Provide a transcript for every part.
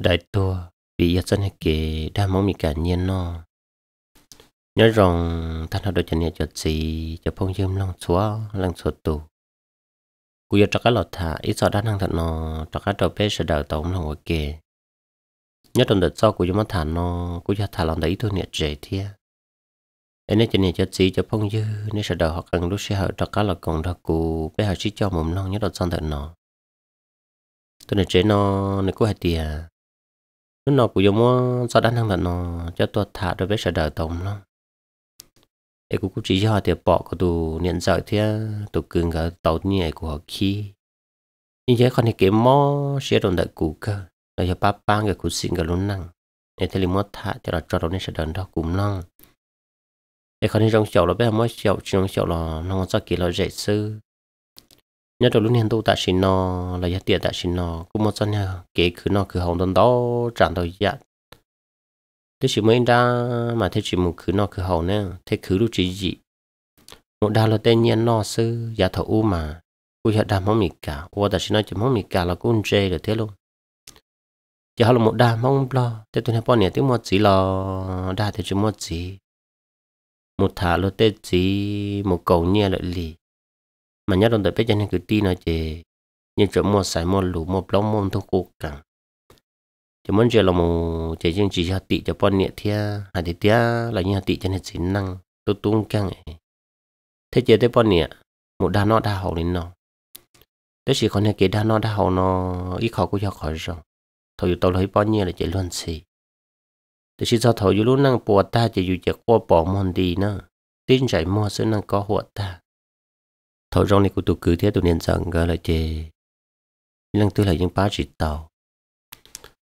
đại tua vì giờ chân kể đa mong mình cả nhiên nó nhớ rằng thanh nó đôi chân nhà cho gì cho phong dương lòng chúa lăng chúa tù cú giờ cho cái lọt thả ít sợ đa năng thật nó cho cái đầu bé sẽ đào tổng lòng ok nhớ trong đợt sau cú giờ mất thả nó cú giờ thả lòng đấy thôi nhẹ dễ thiệt anh ấy chân nhà cho gì cho phong dư nên sẽ đào họ cần lúc sẽ họ cho cái lọt còn đó cú bé họ chỉ cho mồm non nhớ đợt sau thật nó tôi này chế nó này cú hạt tiền nó nó cũng giống sao đánh thằng thằng nó cho tôi thả rồi biết sợ đỡ tổng nó để cũng chỉ cho họ thì bỏ cái tụ nhận sợ thì tụ cường cả tàu như này của họ khi như thế còn thì cái mò sẽ đồn đại cũ cơ rồi cho ba ba người cũng xin cả luôn năng để thế liền mò thả cho là cho nó nên sẽ đỡ đó cũng năng để còn thì trong chậu là bé mò chậu trong chậu là nó còn sao là dễ sư nhớ đầu lúc hiện tôi tại xin nó là giá tiền tại xin nó cũng một chân nhà kể cứ nó cứ hồng đơn đó chẳng đầu giá thế chỉ mới ra mà thế chỉ một cứ nó cứ hồng nè thế cứ lúc chỉ gì một đa là tên nhiên nó sư giá thọ u mà cũng hiện đang mong mì cả qua tại xin nó chỉ mong mì cả là cũng chơi được thế luôn giờ họ là một đa mong lo thế tôi nói bọn này tiếng một chỉ lo đa thế chỉ một chỉ một thả lô tên chỉ một cầu nhẹ lợi lì mà nhất đồng tới bây giờ nên cứ tin nó chỉ nhưng chỗ mua sài mua lũ mua lóc mua thuốc cố gắng chỉ muốn chơi là một chỉ riêng chỉ hạt tị cho bọn nhẹ thia hạt tị thia là như hạt tị cho nên chỉ năng tôi tung căng ấy thế chơi tới bọn nhẹ một đa nó đa hậu lên nó thế chỉ còn cái đa nó đa hậu nó ít khó cũng cho khỏi rồi thôi tôi lấy bao nhiêu là chỉ luôn xì thế chỉ do thôi dù lúc năng bùa ta chỉ dù chỉ qua bỏ mòn đi nữa tin chạy mua sẽ năng có hộ ta thọ rong này của tụ cứ thế tụ nên rằng gọi là chê lăng tư là những bá chỉ tàu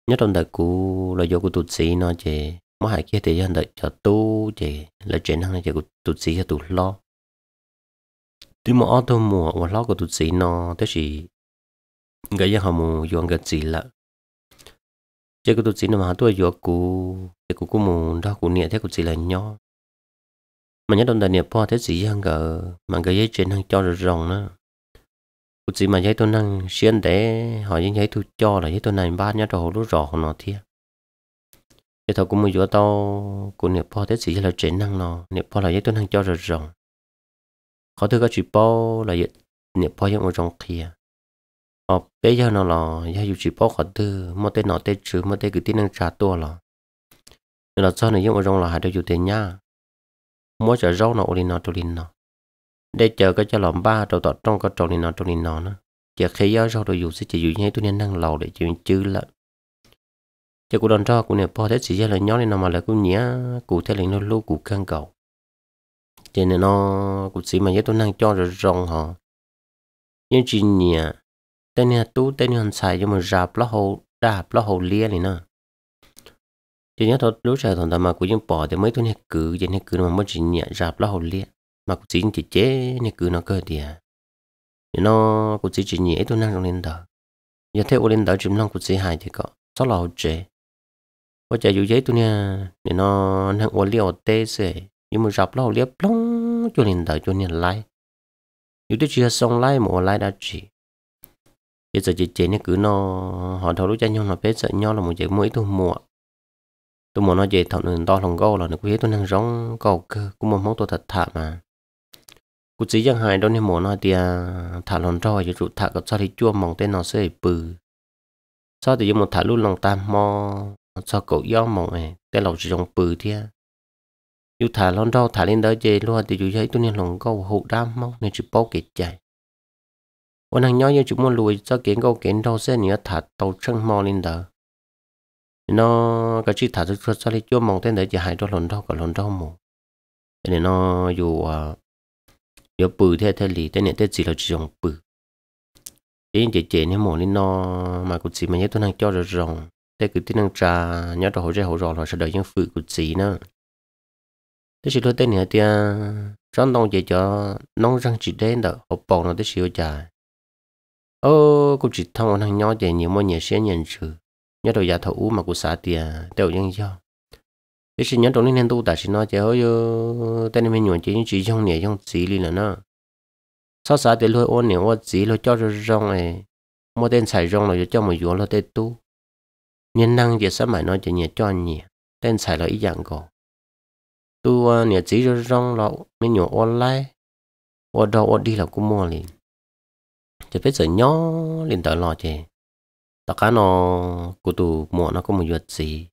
nhất trong đời cũ là do của tụ sĩ nó chê mà hai kia thì hiện đợi cho tu chê là chuyện hàng này chê của tụ sĩ cho tụ lo tuy mà ô tô mùa và lo của tụ sĩ nó thế chỉ cái gì họ mù dọn cái gì lạ chê của tụ sĩ nó mà tôi dọn cũ chê của cũ mù đó cũ nhẹ thế của chỉ là nhau mà nhớ đông đại niệm po thế gì hăng gờ mà cái giấy chuyện hăng cho rồi rồng nữa cụ chỉ mà giấy tôi năng xuyên để hỏi những giấy tôi cho là giấy tôi này ba nhớ đồ lúc rõ nó thiệt thì thầu cũng một chỗ tao của niệm phật thế gì là chuyện năng nó niệm phật là giấy tôi năng cho rồi rồng khó thứ cái chuyện po là giấy niệm po giống một trong kia họ bây giờ nó là giấy dù chuyện khó thứ mà tên nó tên chữ mà tên cứ tin năng trả tua là nên là sau này giống một trong là hai đứa dù tiền nhá mỗi giờ rau nó ổn nó tụi linh nó để chờ cái cho lòng ba đầu tọt trong cái trâu linh nó tụi linh nó nữa chờ khi gió rau đồ dùng sẽ chỉ dùng như tụi nên năng lầu để chuyện chứ là chờ cụ đòn cho cụ này po thế chỉ ra là nhỏ này nó mà là cụ nhía cụ thế là nó lú cụ căng cầu cho nên nó cụ xí mà nhớ tôi năng cho rồi rong họ nhưng chỉ nhía tên này tú tên này xài cho mình ra lo hồ ra lo hồ lia này nè chỉ nhớ thôi lúc sau thằng ta mà cũng những bỏ thì mấy tuần hết cứ vậy hết cứ mà mất chuyện nhẹ rạp lo hồn liệt mà cũng chỉ chỉ chế hết cứ nó cơ thì à nhưng nó cũng chỉ chỉ nhẹ tôi năng lên đó giờ theo lên đó chúng năng cũng chỉ hài thì có sao là chế có chạy dù giấy tôi nha nên nó năng ổn liều tê sẽ nhưng mà rạp lo liệt plong cho lên đó cho nên lại dù tôi chưa xong lại mà lại đã chỉ giờ giờ chị chị nó cứ nó họ thấu lúc cho nhau nó biết sợ nhau là một chuyện mỗi thu mua tôi muốn nói về thằng nên to thằng gâu là nó quý tôi đang rong cầu cơ cũng muốn mong tôi thật thà mà cụ chỉ chẳng hài đó nên muốn nói thì à, thả lon trò rồi rụt thà gặp sao thì chua mong tên nó sẽ bự sao thì dùng một thả luôn lòng tam mò sao cậu yếu mong ấy tên lầu dùng bự thia như à? thả lon trò thả lên đó về luôn thì dù thấy tôi nên lòng gâu hụ đam mong nên chỉ bao kẹt chạy ôn hàng nhỏ như chụp muốn lùi sao kiến gâu kiến đâu sẽ nhớ thả tàu chân mò lên đó nó cái chữ thả cho cho lấy chỗ mong thế này chỉ hai cho lần đâu cả lần đâu mù nên nó dù à, dù bự thế thế lì tên này thế gì là chỉ dùng bự cái chế chế này mù nên nó mà cũng chỉ mà nhớ tôi đang cho rồi rồng thế cứ tin năng trà nhớ rồi hồi ra hồi rồi sẽ đợi những phụ của chị nữa thế chỉ thôi thế này thì trong à, đồng chế cho nông răng chỉ đến đó hộp bầu nó tới siêu trà ô cũng chỉ thông anh nhỏ chế nhiều mua nhiều xe nhận sự nhớ đồ giả thổ mà của xã thì đều dân cho cái sinh nhớ đồ nên tu tại sinh nó chơi hơi tên mình nhuận chỉ chỉ trong nhẹ trong chỉ li là nó sau xã thì lôi ôn nhẹ quá chỉ lôi cho trong này mua tên xài trong rồi cho một vốn là tên tu nhân năng giờ sắp mãi nói chỉ nhẹ cho nhẹ tên xài là ý dạng cổ tu à, nhẹ chỉ trong lọ mình nhuận online ôn đâu ôn đi là cũng mua liền chỉ biết sợ nhó liền tới lo chơi tất cả nó cụ tụ mỏ nó có một vật gì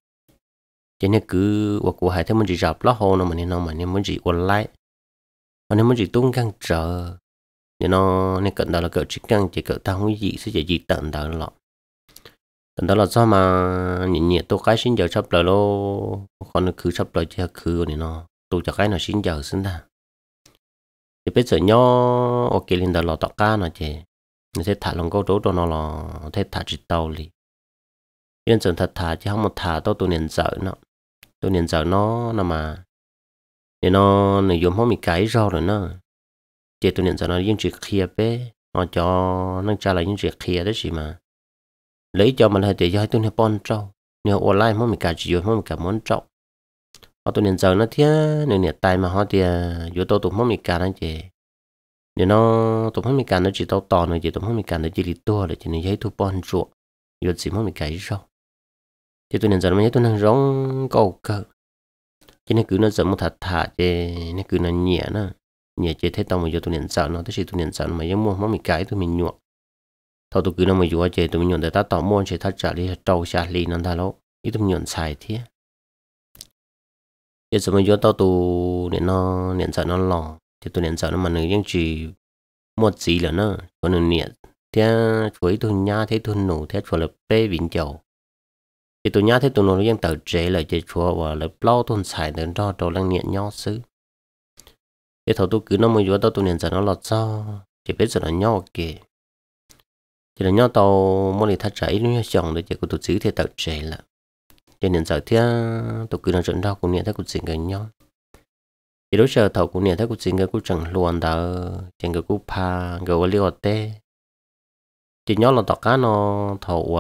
cho nên cứ hoặc của hải thế mình chỉ gặp lót hồ nó mà nên nó mà nên muốn chỉ quần lại mà nên muốn chỉ tung căng chờ, nên nó nên cận đó là cỡ chỉ căng chỉ cỡ tao không gì sẽ chỉ gì tận đó lọ tận đó là sao mà nhìn nhiệt tôi cái xin giờ sắp lời lô còn nó cứ sắp lời chứ cứ nên nó tôi cho cái nó xin giờ xin ta thì bây giờ nhau ok lên đó là tọt cá nó chơi thế thả lòng câu đố đó nó là thế thả chỉ tàu đi yên chuẩn thật thả chứ không một thả tôi tôi niệm sợ nó tôi niệm sợ nó là mà nên nó này dùng không bị cái rau rồi nó chỉ tôi niệm sợ nó những chuyện kia bé nó cho nó trả lại những chuyện kia đấy gì mà lấy cho mình là để cho tôi niệm bon trâu nhiều online không bị cả chỉ dùng không bị cả món trâu họ tôi niệm sợ nó thế nên niệm tay mà họ thì dù tôi tụi không bị cả nó chỉ nhớ nó tụm hông mi cản nó chỉ tao tò nó chỉ tụm hông mi cản nó chỉ lì tua rồi chỉ nên giấy thu bón ruộng rồi chỉ hông mi cái rau thì tôi nên giờ mới tôi đang rong câu cơ cho nên cứ nó giờ một thả thả chứ nó cứ nó nhẹ nó nhẹ chứ thế tao mà giờ tôi nên sợ nó thế thì tôi nên sợ mà giống mua mắm mi cái tôi mình nhuộm Thôi tôi cứ nó mà giờ chơi tôi mình nhuộm để ta tỏ mua chơi thắt chặt đi trâu xa lì nó ta lỗ ít tôi nhuộm xài thế giờ giờ mà giờ tao tôi nên nó nên sợ nó lỏng thì tôi nhận sợ nó mà nó vẫn chỉ một gì là nó còn nó nhẹ thế chuối tôi nhá thế tôi nổ thế chuối là bê vĩnh châu thì tôi nhá thế tôi nổ nó vẫn tờ chế là chế chuối và là lo tôi xài đến đó đồ lăng nhẹ nhau xứ thế thầu tôi cứ nó mới vừa tao tôi nhận sợ nó lọt sao chỉ biết sợ nó nhau kì thì là nhau tàu mỗi lần thắt chảy nó chồng để chỉ có tôi giữ thế tờ chế là cho nên giờ thế tôi cứ nó trận đó cũng nhẹ thấy cũng xin gần nhau chỉ đối sở thầu cũng nhận thấy của chính cái của chẳng luôn đó chẳng người của pa người của liều tê chỉ nhớ là tọt cá nó thầu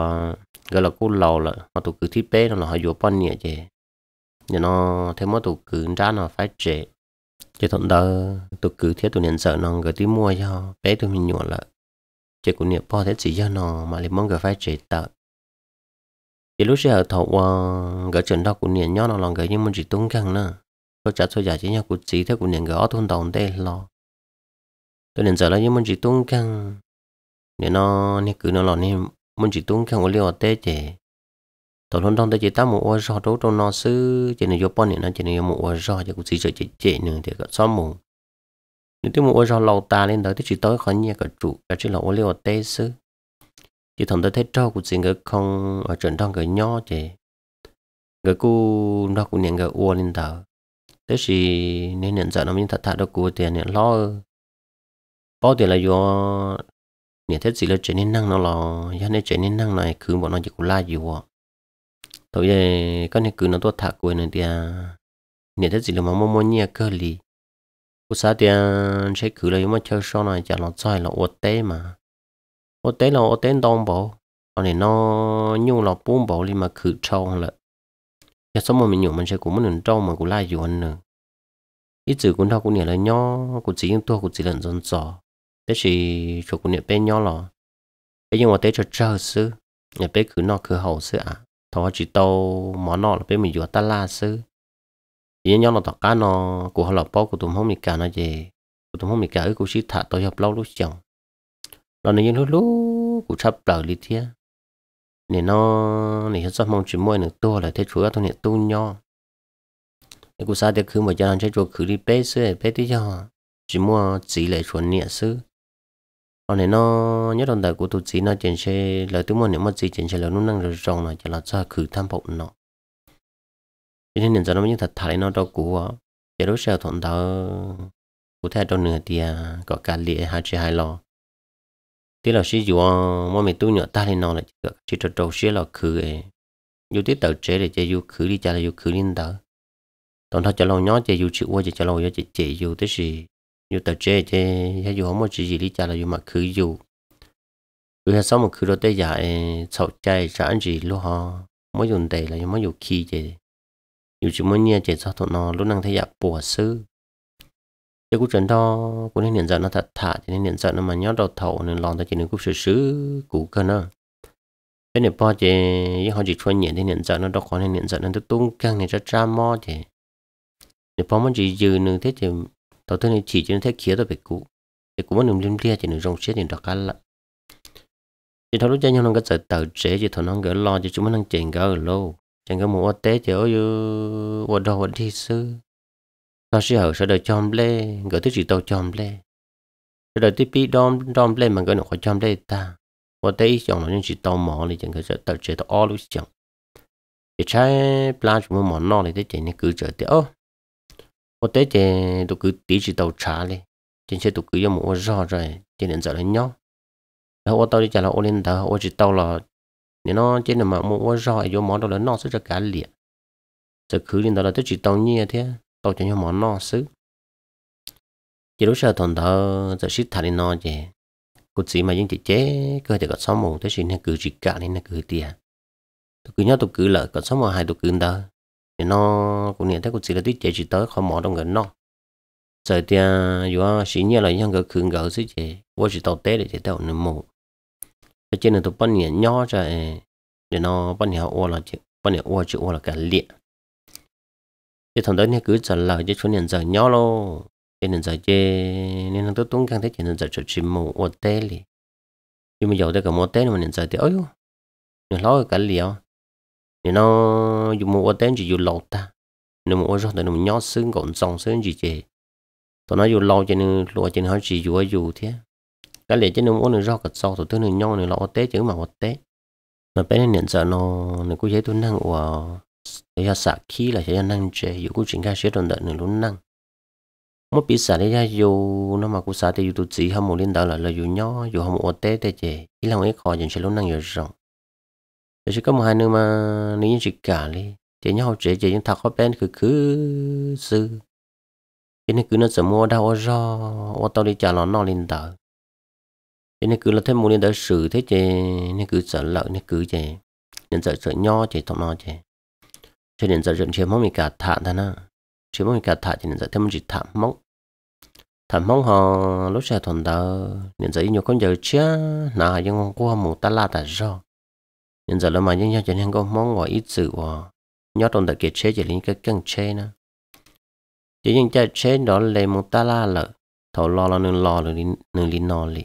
cái à, là cũng lâu rồi mà tụ cứ thiết bé nó họ vừa bón nhẹ chứ nhưng nó thêm mà tụ cứ ra nó phải trễ chỉ thằng đó tụ cứ thiết tụ nhận sợ nó cái tí mua cho bé tụi mình nhuận là chỉ cũng niệm po thế chỉ cho nó mà lại mong cái phải trễ tợ chỉ lúc sở thầu cái à, chuyện đó cũng niệm nhớ nó là cái nhưng mà chỉ tung căng nữa tôi trả tôi giải chỉ nhau của chị thế của nền gõ thôn đồng đây lo tôi nền giờ là những môn chỉ tung căng nên nó nên cứ nó lo nên môn chỉ tung căng của liều tế chè tôi luôn đồng tế chỉ tám một ô rò đấu trong nó xứ chỉ nên vô bọn nên nó chỉ nên một ô rò chỉ của chị chơi chị chị nữa thì có xóm mù nếu tôi một ô rò lâu ta lên đó thì chỉ tối khỏi nhẹ cả trụ cả chỉ là ô liều tê sư chỉ thằng tôi thấy trâu của chị người không ở trận trong người nho chè người cu nó cũng nhận người uo lên tờ thế thì nên nhận giờ nó mình thật thà được của tiền nên lo bao tiền là do nhận thế gì là trở nên năng nó lo, do nên trở nên năng này cứ bọn nó chỉ cũng la gì vậy thôi vậy các này cứ nó tốt thà của nên tiền nên thế gì là mà mua mua nhia cơ lì cô xã tiền sẽ cứ là mà chơi sau này chả nó sai là ô tế mà ô tế là ô tế đông bộ còn này nó nhu là bún bộ thì mà cứ trâu là nhớ sống mình nhổ mình sẽ cũng muốn trâu mà cũng lai dù hơn nữa ít chữ cũng thao cũng nhớ là nhỏ cũng chỉ những tua cũng chỉ lần dần dò thế thì cho cũng nhớ bé nhỏ lò bây giờ mà thế cho chơi sư nhà bé cứ nọ cứ hậu sư à thọ chỉ tàu món nọ là bé mình dù ta la sư chỉ nhỏ nó tọt cá nọ của họ là bao của tụi không mình cả nó gì của tụi không mình cả ấy cũng chỉ thả tôi học lâu lúc chồng này nên lúc lúc cũng sắp đời đi thiệt nên nó nên cho mong chỉ mua nước tua là thế chúa tôi nên tu nho nên cũng sao để cứ mà cho nên chúa cứ đi bé sư bé đi cho chỉ mua chỉ lệ chuẩn nhẹ sư còn nên nó nhất đồng đời của tụi chỉ nó chuyển xe lời tôi mua nếu mất chỉ chuyển xe lời nó năng rồi rồng này cho là cho cứ tham vọng nó cho nên giờ nó mới thật thải nó đâu của để đối xe thuận thở cụ thể trong nửa tiền có cả lìa hai chế hai lo thế là sĩ dụ mà mình tu nhỏ ta lên nó là chỉ cho trâu sĩ là khử ấy dù tiếp tàu chế để chơi dù khử đi cha là dù khử lên đó tao thao cho lâu nhó chơi dù chịu qua chơi cho lâu cho chơi dù thế gì dù tàu chế chơi hay dù không có chỉ gì đi cha là dù mà khử dù rồi hay sau một khử đó tới giờ dạ, sầu chơi trả anh gì luôn ha, mỗi dùng tiền là mỗi dùng khi chơi dù chỉ muốn nghe chơi sao tụi nó lúc năng thấy giặc dạ bùa sư chứ cũng chuyện đó cũng nên nhận giận nó thật thà cho nên nhận giận nó mà nhót đầu thầu nên lòng ta chỉ nên cũng sự sứ cũ cơ nữa bên này bao chị với họ chỉ cho nhận thì nhận giận nó đâu có nên nhận giận nó tôi tung căng này cho cha mo chị để bao muốn chỉ dừ nữa thế thì đầu tiên thì chỉ cho nó thấy kia tôi phải cũ thì cũng muốn đừng liên liên chỉ đừng rong chết thì đó cá lại. chỉ thấu lúc chơi nhau nó có sợ tờ trễ chỉ thằng nó gỡ lo chỉ chúng nó đang chèn gỡ lâu chèn gỡ một ô tế chỉ ở ở đâu ở đi sư nó sẽ ở sẽ đợi chom lê gỡ tới chỉ tàu chom lê sợ đời tiếp đom đom lê mà gỡ nó khỏi chom lê ta và đây chồng nó chỉ tao mỏ này chẳng có sợ tàu chế tàu all lúc chẳng chỉ trái plan chúng mỏ nó này thế chỉ cứ chờ tiếp ô và đây chỉ tụ cứ tí chỉ tàu trả lê trên xe tụ cứ cho một rõ rồi trên nên giờ lên nhau rồi ô tàu đi trả là ô lên tàu ô chỉ tàu là nên nó trên là mà một rõ rồi mỏ đó là nó sẽ cho cả liệt giờ cứ lên đó là tới chỉ tàu nhẹ thế tôi cho nhau món no sứ, chỉ lúc sau thằng thợ giờ xít thà đi no chè cột gì mà những chị chế cơ thể có sáu mù tới xin cứ chỉ cả nên là cứ tiền tôi cứ nhớ tôi cứ lợi có sáu mù hai tôi cứ đó thì nó cũng nhận thấy cột gì là tuyết chế chỉ tới khó mỏ trong người nó giờ thì dù xin nhớ là những người cứ gỡ xứ chè vô chỉ tàu té để chế tàu nằm mù trên nên tôi bắt nhận nhỏ ra để nó bắt nhẹ ô là chỉ bắt nhẹ ô chữ ô là cả liệt chứ thằng đó nè cứ trả lời cho chúng nhận giải nhau lo cho nhận giải chê nên thằng tôi tung càng thế chỉ nhận giải cho chim mù ở tê li nhưng mà giờ tới cả mù tê mà nhận giờ thì ơi nhận lo cả liều nhận nó dùng mù ở tê chỉ dùng lột ta nên mù ở rồi thì nó nhỏ xương còn dòng xương gì chê tụi nó dùng lo cho nên lo cho nên họ chỉ dùng ở dù thế cái liều cho nên mù nó rau cả sau tụi tôi nhận nhau này lo ở tê chứ mà ở tê mà bé nên nhận giờ nó nó cũng dễ tôi năng của thế ya sạc khí là sẽ ya năng chế yêu cũng chính cái sẽ đồn đợi nửa luôn năng một bị sạc thế ya yêu nó mà cũng sạc thì yêu tụt chỉ ham một liên đạo là là yêu nhỏ yêu ham một tế té chế ý là ấy khó dần sẽ luôn năng yêu rộng thế sẽ có một hai nữa mà nếu như chỉ cả đi chế nhau chế chế nhưng thằng khó bên cứ cứ sư thế nên cứ nó sẽ mua đau ro ô tao đi trả nó nó liên đạo thế nên cứ là thêm một liên đạo sự thế chế nên cứ sợ lợi nên cứ chế nên sợ sợ nho chế thằng nó chế cho nên giờ rừng chiếm mong mình cả thả ta na chiếm mong mình cả thả cho nên giờ thêm một chỉ thả mong thả mong họ lúc trẻ thuần đó nên giờ nhiều con giờ chia nà nhưng qua một ta la ta rồi nên giờ là mà nhưng nhau cho nên con mong gọi ít sự hòa nhớ trong đợt kia chế chỉ lên cái căng chế nữa chỉ những cái chế đó là một ta la lợ thầu lo là nương lo nương nương linh nò lì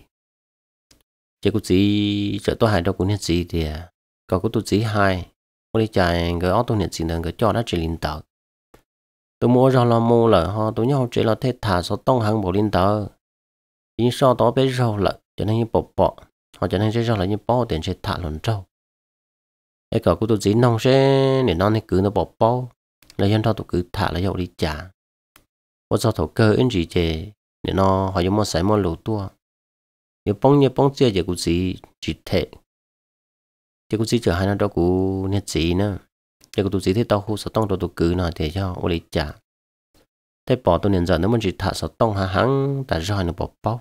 chỉ có gì chợ tôi hai đâu cũng hết gì thì à. có có tôi chỉ hai đi chạy cái ô tô nhận xin được cái cho đã chỉ linh tờ tôi mua ra là mua là họ tôi nhau chỉ là thế thả số tông hàng bộ linh tờ in sau đó bé rau là cho nên như bột bọ họ cho nên sẽ rau là như bó tiền sẽ thả lần trâu cái cậu của tôi chỉ nông sẽ để non thì cứ nó bột bó lấy dân thao tôi cứ thả lấy dầu đi trả có sao thổ cơ in gì chè để nó họ giống mua sấy mua lỗ tua như bông như bông chia chè cũng chỉ chỉ thể thì cũng chỉ chờ hai năm đó của nhật sĩ nữa thì cũng tụi sĩ thấy tao khu sở tông tao tụi cứ nói thế cho ô lấy trả thế bỏ tụi nên giờ nếu mình chỉ thả sở tông hà hắn ta rồi nó bỏ bao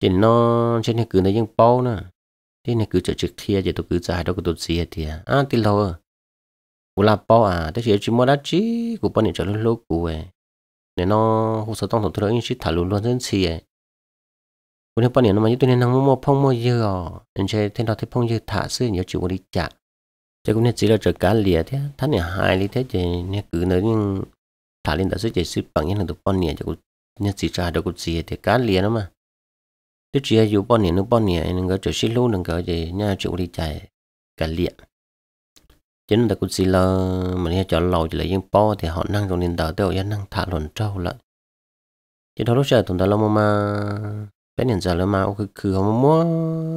chỉ nó trên này cứ bao nữa thế này cứ chờ trực thia giờ tụi cứ chờ hai đó của tụi sĩ thì à tin lâu của là bao à thế chỉ chỉ mua đắt chí bao bọn trở chờ lâu lâu của nên nó hồ sở tông tụi nó yên chỉ thả luôn luôn trên xì ấy วันนี้ปเนี่ยนมาอยู่ตัวนี้นังมัวพงมัวเยอะอันเช่ที่เราที่พงเยอะถ่าซื้อเยอะจุบริจาคแต่กูเนี่ยจีเราจะการเลียเท่ท่านเนี่ยหายเลยเท่จะเนี่ยคือเนื้อยังถ่าเล่นแต่ซื้อใจซื้อปังยังหนึ่งตัวปเนี่ยจะกูเนี่ยจีจ่าเดี๋ยวกูจีแต่การเลียนะมาตัวจีอยู่ปเนี่ยนึกปเนี่ยนึงก็จะชิลูนึงก็จะเนี่ยจุบริจาคการเลียจนแต่กูจีเรามันเนี่ยจะเราจะเลยยังป้อแต่ họ นั่งตรงนี้เดี๋ยวเดี๋ยวยังนั่งถ่าหล่นเจ้าละจะทะลุเสียตรงแต่เรามา bé nhận giờ lỡ mà ok, cứ cứ không mua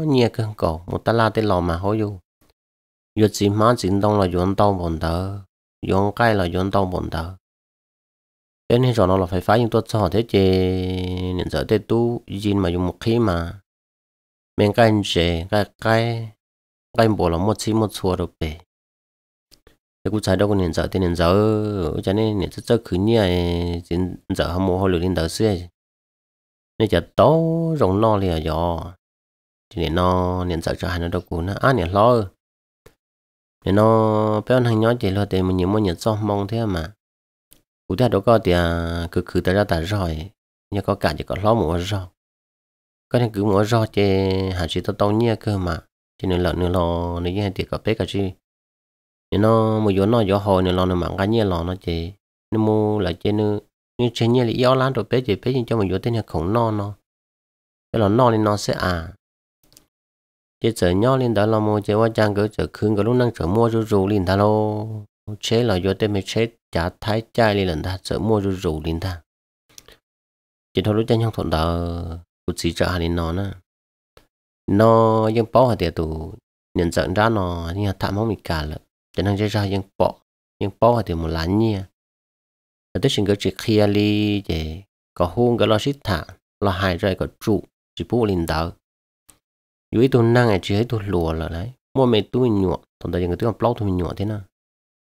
nhẹ cái cổ một ta la tên lò mà hối dù yuột gì má chỉ đông là yuột đông bồn thở, yuột cái là yuột đông bồn thở. bé nên giờ nó là phải phá những tuột sao thế chứ nhận giờ thế tu gì mà dùng một khi mà mình cái chế cái cái cái bộ là một chi một chùa được bể cái cụ trái đâu có nhận giờ thì nhận giờ cho nên nhận rất rất khứ nhẹ dính giờ hâm mộ hồi lưu đến đời xưa nên chả tố rồng no liền giò thì nên nó nên sợ cho hai nó đâu cú nó á nên lo nè nó bé thằng nhỏ chị lo thì mình nhiều mua nhận so mong thế mà cụ thể đâu có thì à, cứ cứ tới ra tại rồi nhưng có cả chỉ có lo mua rồi có thể cứ mua rồi chứ hạt chỉ tao tao nhia cơ mà cho nên lợn nên lo nên như thì có bé cả chi nên nó một chỗ nó gió hồi nên lo nên mặn cái nhia lo nó chị nên mua lại chơi nữa nhưng chính như là yêu lan rồi bây giờ bây giờ cho mình vô tên là khổng no no cái là no lên nó sẽ à chỉ sợ nhau lên đó là một chế qua trang cứ chở khương cái lúc năng sợ mua rú rú lên ta lô chế là vô tên mình chế trả thái trai lên lần ta chở mua rú rú lên ta chỉ thôi lúc chân không thuận đó cũng chỉ trả lên nó nữa nó nhưng bỏ hạt tiền tụ nhận dẫn ra nó như thảm không bị cả lợ cho nên ra nhưng bỏ nhưng bỏ hạt tiền một lá nhia tôi xin cái chỉ kia li về có hôn cái lo xí thả lo hài rồi có trụ chỉ bố linh đỡ dưới tôi năng ấy chỉ thấy tôi lùa là đấy mua mấy túi nhựa tổng tài những cái túi blau tôi nhựa thế nào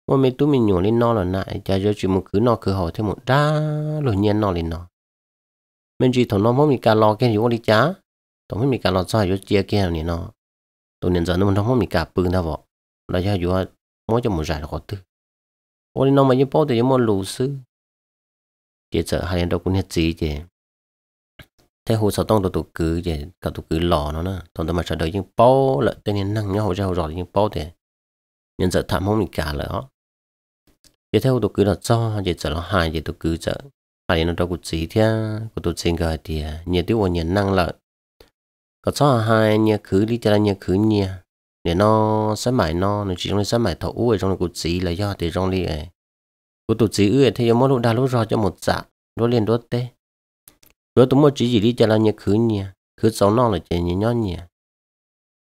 mua mấy túi mình nhựa lên nó là nại chả cho chỉ một cứ nó cứ hỏi thêm một đá rồi nhiên nó lên nó mình chỉ thằng nó mới mình cà lo cái gì đi chả tổng mới mình cà lo sao cho chia kia này nó tôi nên giờ nó mới không mới mình cà bưng ra vợ là cho dù mỗi cho một giải là có tư 我哩弄嘛一包的有么鲁斯，接着还连到工业机去，thế hồ sơ tông đồ tụ cứ về cả tụ cứ lò nó nè tông tao mà sợ đời nhưng bao là tên năng nhau ra hồ rõ nhưng bao thì nhân giờ thảm không cả là họ vậy theo tụ cứ là cho vậy giờ là hai vậy tụ cứ giờ hai nó đâu có gì có tụ xin gọi thì à, nhiều tiêu nhân năng là có cho hai nhiều cứ đi cho nhiều cứ nhiều để nó sẽ mãi nó nó chỉ trong sẽ mãi thấu ở trong này cụt gì là do thì trong đi ấy cụt tụt gì ấy thì mỗi lúc đa lúc rồi cho một dạ đó liền đó tê đó tụi mỗi chỉ gì đi cho là nhớ khứ nhỉ khứ sau nó là chỉ nhớ nhon nhỉ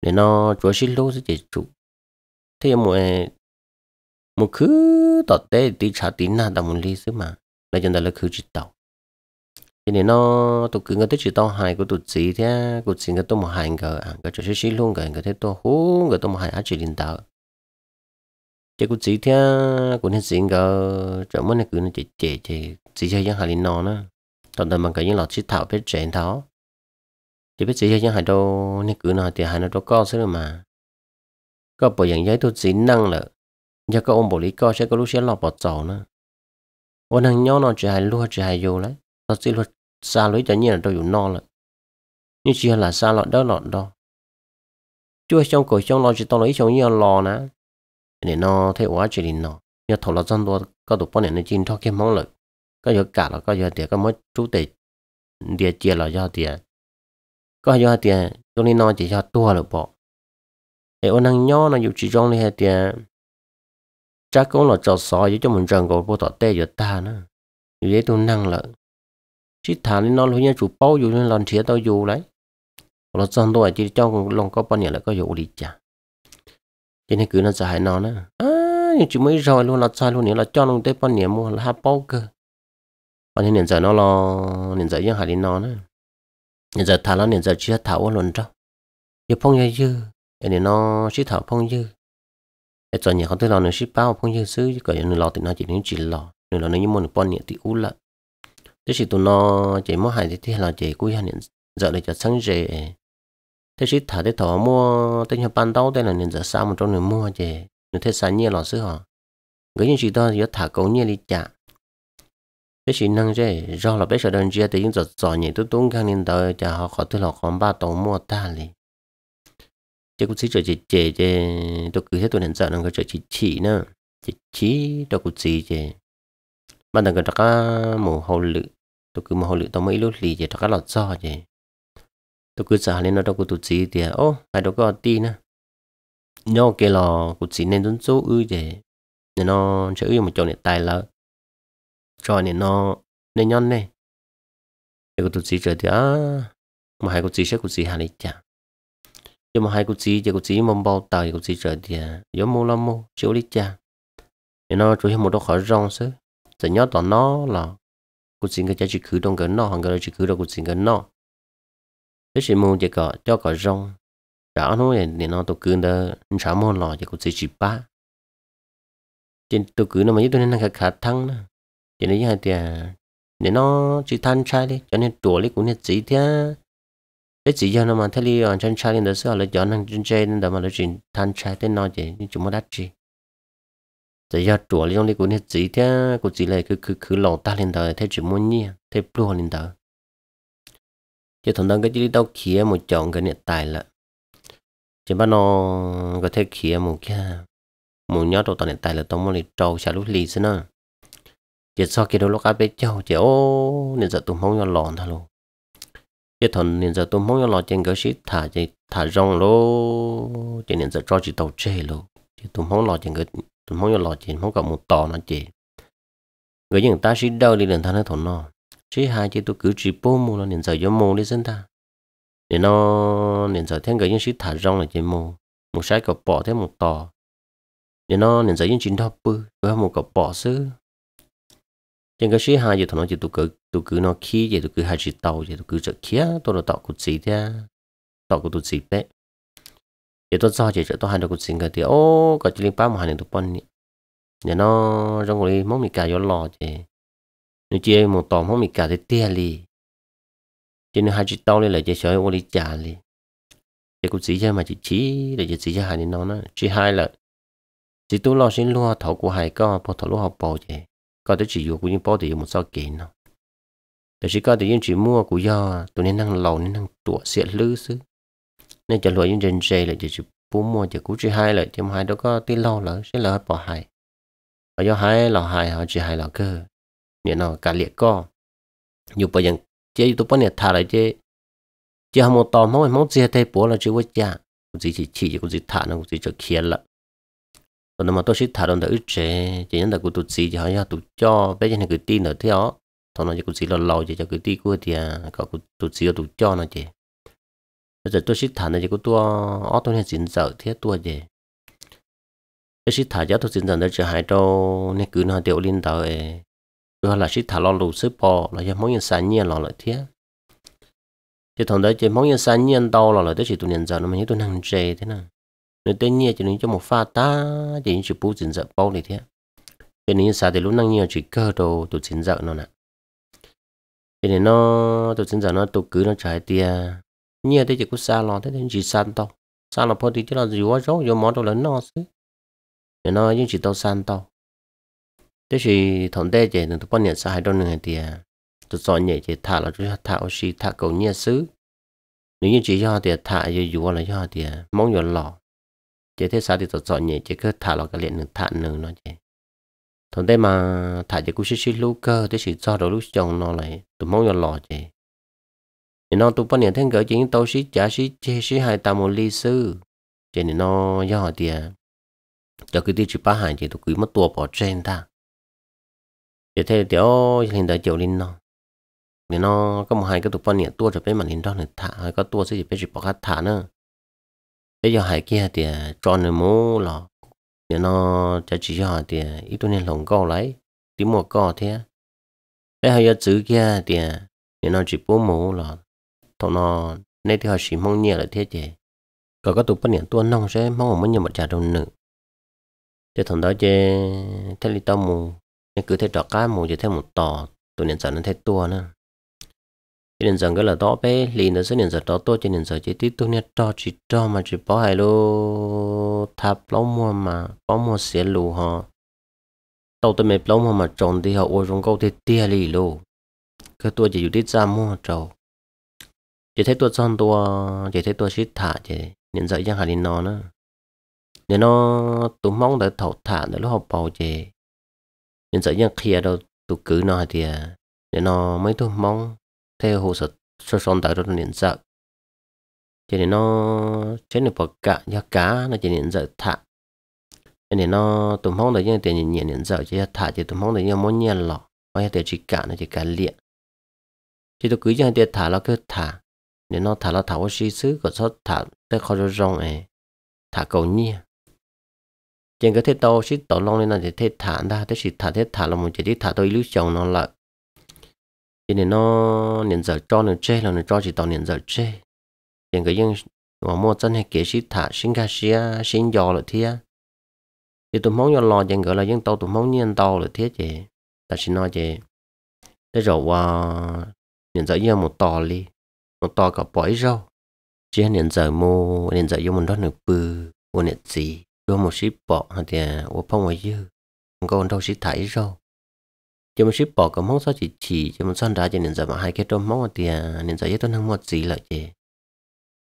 để nó chúa xin lô sẽ chỉ thế thì một một khứ tọt tê tí trả tí na tao muốn ly xứ mà là chúng ta là khứ chỉ tàu cho nên nó tụ cứ người ta chỉ to hài của tụ chỉ thế của chỉ người ta một hài người à người chỉ xí luôn người người thấy tao hú người ta một hài á chỉ linh đạo chỉ của chỉ thế của nên chỉ người chỗ mới này cứ nên chỉ chỉ chỉ chỉ chơi những hại linh nó nữa toàn tâm bằng cái những lọ chỉ thảo biết chuyện thảo. chỉ biết chỉ chơi những hại đâu nên cứ nào thì hại nó đâu có sẽ mà có bộ dạng giấy tôi chỉ năng là giờ có ông bộ lý co sẽ có lúc sẽ lọt bọt trầu nữa ôn hàng nhau nó chỉ hại luôn chỉ hại vô lấy nó chỉ luật xa lối cho nhiên đâu dù no lại nhưng chỉ là xa lọt đó lọt đó Chưa trong cổ trong lo chỉ tao lấy trong nhiên lo nè để nó thấy quá chỉ đình nó nhớ thầu là dân đua có đủ bao nhiêu nên chín thao kiếm mong lợi có giờ cả là có giờ tiền có mới chú tệ địa chia là do tiền có giờ tiền cho nên nó chỉ cho tua được bỏ để ôn năng nhỏ nó dù chỉ trong này tiền chắc cũng là trò sò với cho mình rằng cổ bố tỏ tê cho ta nữa như thế tôi năng lợi chỉ thả lên nó luôn nha chủ bao dù nên lần chia tao dù lấy nó xong tôi chỉ cho lòng có bao nhiêu là có dụ đi chả cho nên cứ nó giải nó nữa à nhưng chỉ mới rồi luôn là sai luôn nữa là cho nó tới bao nhiêu mua là hai bao cơ bao nhiêu giờ nó lo nền giờ những hai đến nó nữa nền giờ thả nó nền giờ chia thảo luôn cho giờ phong như dư nên nó chỉ thảo phong dư để cho nhà không tới lo nữa ship bao phong dư xứ cái nó lo thì nó chỉ nên chỉ lo nên là nó như muốn bao nhiêu thì u lại thế chỉ tụi nó chỉ mua hàng thì thì là chỉ cúi hàng nhận giờ để cho sáng dễ thế chỉ thả thế thỏ mua tên nhà ban đầu đây là nên giờ sao một trong người mua chỉ người thế sáng nhiều là sư họ cái những chỉ đó giờ thả cậu nhiều đi chả thế chỉ năng dễ do là bây giờ đơn giản thì những giờ giỏi nhỉ tôi tốn khang nên đời chả họ khỏi tôi là khoảng ba tổ mua ta đi chứ cũng chỉ chờ chị chị chứ tôi cứ thế tôi nên giờ nó có chờ chị chị nữa chị chị đâu cũng chỉ chứ bạn đang cần trắc mồ hồ lự tôi cứ mồ hồ lự tôi mới lúc lì chỉ trắc lọt do vậy, tôi cứ sợ nên nó đâu có tụt gì thì ô hai đâu có ti nè, nhau kia lò cũng chỉ nên tuấn số ư chứ nên nó sẽ ư một chỗ này tài là cho nên nó nên nhon này để tụt gì trời thì á mà hai cái gì sẽ cái gì hà này chả nhưng mà hai cái gì chỉ cái gì mong bao tài cái gì trời thì giống mua lắm mua chịu đi chả, nên nó chủ yếu một đôi khỏi rong sớm giờ nhớ tao nó là cụ xin cái chỉ cứ đông cái nó hàng cái chỉ cứ đâu cuộc xin cái nó thế chỉ muốn chỉ có cho có rong nó nói thì nó tôi cứ đó sáu môn lò cho cuộc chỉ chỉ ba trên tôi cứ nó mà như tôi nên là khả thăng đó chỉ nên hai tiền để nó chỉ than trai đi cho nên tuổi cũng nên chỉ thế cái chỉ cho nó mà thay đi ở chân trai lên đó sau là cho năng chân trai nên đó mà nó chỉ than trai thế nó nhưng chúng nó đắt chi จะยอดตัวเรื่องนี้กูเนี่ยจีเท่กูจีเลยคือคือคือหลงตาเล่นเดอร์เท่จุมันเนี่ยเท่ปลัวเล่นเดอร์จะถอนดังก็จีเต้าเขียหมดจองกันเนี่ยตายละจะบ้านอก็เท่เขียหมดแค่หมูยอดตัวตอนเนี่ยตายละต้องมันเลยโจชาลุลีซะนะจะซอกกินลูกอาเปเจ้าจะโอ้เนี่ยจะตุ้มห้องยอดหลอนทะลุจะถอนเนี่ยจะตุ้มห้องยอดหลอนเจงก็ชิถ่าจะถ่ารองโลจะเนี่ยจะจอจีเต้าเจโลจะตุ้มห้องหลอนเจงก็ tụi mong lo chị mong gặp một tò nó chị người dân ta sĩ đâu đi lần thanh nó thổ nó chỉ hai chị tôi cứ chỉ bố mua là nên giờ gió mua đi dân ta để nó nên giờ thêm người dân sĩ thả rong là chị mua một sai cậu bỏ thêm một tò để nó nên giờ dân chính đọc bư với một cậu bỏ xứ trên cái sĩ hai giờ thổ nó chị tôi cứ tôi cứ nó khi giờ tôi cứ hai chị tàu giờ tôi cứ chợ kia tôi là tàu cụt gì thế tàu tôi gì bé chỉ tôi do chỉ tôi hành được cuộc sinh cái thì ô có chỉ liên ba mà hành được bốn nhà nó trong người mong mình cả gió lò chứ nếu chỉ một tòa mong mình cả thì tia li chỉ nếu hai chỉ tao lên là chỉ sợ ô đi trả li chỉ cuộc sĩ cho mà chỉ chỉ là chỉ sĩ cho hành nó nó chỉ hai là chỉ tôi lo xin lo thầu của hai có bỏ thầu lo học bò chứ có tới chỉ dụ của những bò thì một sao kiện nó แต่ชิก็แต่ยังจีมัวกูย่อตัวนี้นั่งเหล่านี้นั่งตัวเสียลื้อซื้อ nên cho lỗi những trình dây là chỉ chụp bố mua chỉ cú chỉ hai là chấm hai đó có tí lâu là sẽ lỡ bỏ hai họ do hai là hai họ chỉ hai là cơ nên nó cả liệt co nhiều bây giờ chế tôi bắt nhiệt thà lại chế chế không một tò mò mong chế thay bố là chưa có cha cũng chỉ chỉ chỉ cũng chỉ thà nó cũng chỉ cho kia là còn mà tôi sẽ thà đồng thời chế chỉ nhận được của tụt gì thì họ do tụt cho bây giờ này cứ tin ở theo đó thằng nó chỉ cũng chỉ lo lo chỉ cho cứ tin của thì à có tụt gì tụt cho nó chỉ giờ tôi xích thả này có tua ó tôi nên xin giờ thiết tua gì tôi xích thả giờ tôi xin giờ nó chỉ hai đâu nên cứ nó điều liên đời tôi là xích thả lo lụt xếp bò là cho món nhân sản nhiên lo lại thiết, thì thằng đấy chỉ món nhân sản nhiên đau lo lại tôi chỉ tôi nhận giờ nó mình tôi năng chê thế nào nên tên nhiên chỉ nên cho một pha ta chỉ những chữ bút xin giờ bao này thiết, cho nên sao thì lúc năng nhiều chỉ cơ đồ tôi xin giờ nó nè cho nên nó tôi xin giờ nó tôi cứ nó trái tia nhiều thế chỉ có xa lò thế thì chỉ san tàu san lò thôi thì chỉ là gì quá rốt vô món đồ lớn nó chứ để nó nhưng chỉ tàu san tàu thế thì thằng đây chỉ là bao nhiêu nhận xa hai đôi này thì à, tụi soi nhảy chỉ thả là chúng thả oxy thả cầu nhiều xứ nếu như chỉ cho thì thả vô dù là cho thì à, món nhiều lò chỉ thế sao thì tụi soi nhảy chỉ cứ thả là cái liền thả nửa nó chỉ thằng đây mà thả chỉ cũng xí xí lú cơ thế chỉ do đồ lú chồng nó lại tụi món nhiều lò chỉ nên nó tụ bên nhà thiên cỡ chính tàu sĩ trả sĩ chế sĩ hai tàu một lý sư cho nên nó do họ tiền à, cho cái tiêu chí ba hàng thì tụ quý mất tua bỏ trên ta để thế thì tiểu hiện tại chiều linh nó nên nó có một hai cái tụ bên nhà tua trở về mà hình đó là thả hay có tua sẽ chỉ biết chỉ bỏ khát thả nữa thế do hai kia thì à, tròn nữa mũ lọ nên nó cho chỉ cho thì ít à, tôi nên lồng câu lấy tí một câu thế thế hai giờ chữ kia thì nên nó chỉ bố mũ lọ tao nó nên thì họ chỉ mong nhẹ là thế chứ có các tụ bắt nhận tuôn nong sẽ mong muốn nhận một trả đầu nữ thế thằng đó chứ thế li tao mù nhưng cứ thế trò cá mù chỉ thế một tò tụ nhận dần nó thế tua nữa cho nên giờ cái là đó bé li nó sẽ nhận dần đó tôi cho nhận dần chỉ tiếp tục nhận trò chỉ trò mà chỉ bỏ hai lô tháp lâu mua mà bỏ mua xe lù họ tàu tôi mệt lâu mà mà chọn thì họ ôi rong câu thì tia li lô cái tôi chỉ dù tít ra mua trầu chỉ thấy tua son tua chỉ thấy tua xí thả chỉ nhận dạy chẳng hạn đi nó nữa nên nó tụi mong đã thấu thả để lúc học bầu chỉ nhận dạy chẳng khía đâu tụi cứ nó thì nên à, nó mấy tụi mong theo hồ sơ sơ son tới đó nhận dạy chỉ nên nó chế được bậc cả giá cá nó chỉ nhận dạy thả nên nó tụi mong đấy nhưng tiền nhận nhận nhận dạy chỉ thả chỉ tụi mong đấy nhưng muốn nhận lọ mấy tiền chỉ cả nó chỉ cả liệt chỉ tôi cứ chẳng tiền thả nó cứ thả nên nó thả là thả vô sĩ sứ có số thả tới khó rồi rong ấy thả cầu nhi trên cái thế tàu sĩ tàu long nên là để thế thả ra thế sĩ thả thế thả là một chỉ đi thả tôi lưu chồng nó lại cho nên nó nhận giờ cho nó chơi là nó cho chỉ tàu nhận giờ chơi trên cái những mà mua chân hay kể sĩ thả sinh ca sĩ sinh giò là thế thì tôi mong nhau lo trên cái là những tàu tôi mong nhiên tàu là thế chị ta xin nói chị thế rồi qua à, niệm giờ yên một tàu đi nó to cả bói rau chỉ hiện giờ mô hiện giờ yêu một đó nửa bự một nửa gì đôi một ship bỏ thì ô phong ngoài dư không có đâu ship thải rau cho một ship bỏ có móng sao chỉ chỉ cho mình xoan đá cho hiện giờ mà hai cái trong món thì hiện giờ dễ tôi năng một gì lại gì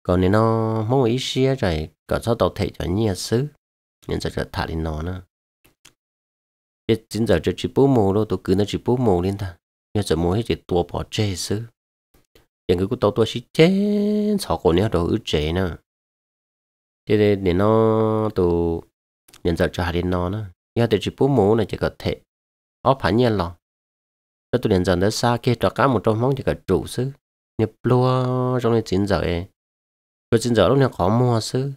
còn nếu nó móng ý xia rồi có sau tàu thể cho nhiều xứ nên giờ thả lên nó nữa cái chính cho chỉ bố mồ đâu tôi cứ nó chỉ bố mồ lên ta nhưng giờ mỗi chỉ tua bỏ chê xứ những cái tàu tôi xí chết sọ cổ nhé đồ ứ chế nè thế nên nó tụ nhận giờ cho hà đến nè nhà tôi chỉ bố mù này chỉ có thể ó phản nhiên lò cho tôi nhận giờ nó xa kia cho cá một trong món chỉ có trụ sư nhập lúa trong này chín giờ ấy rồi giờ lúc này khó mua sư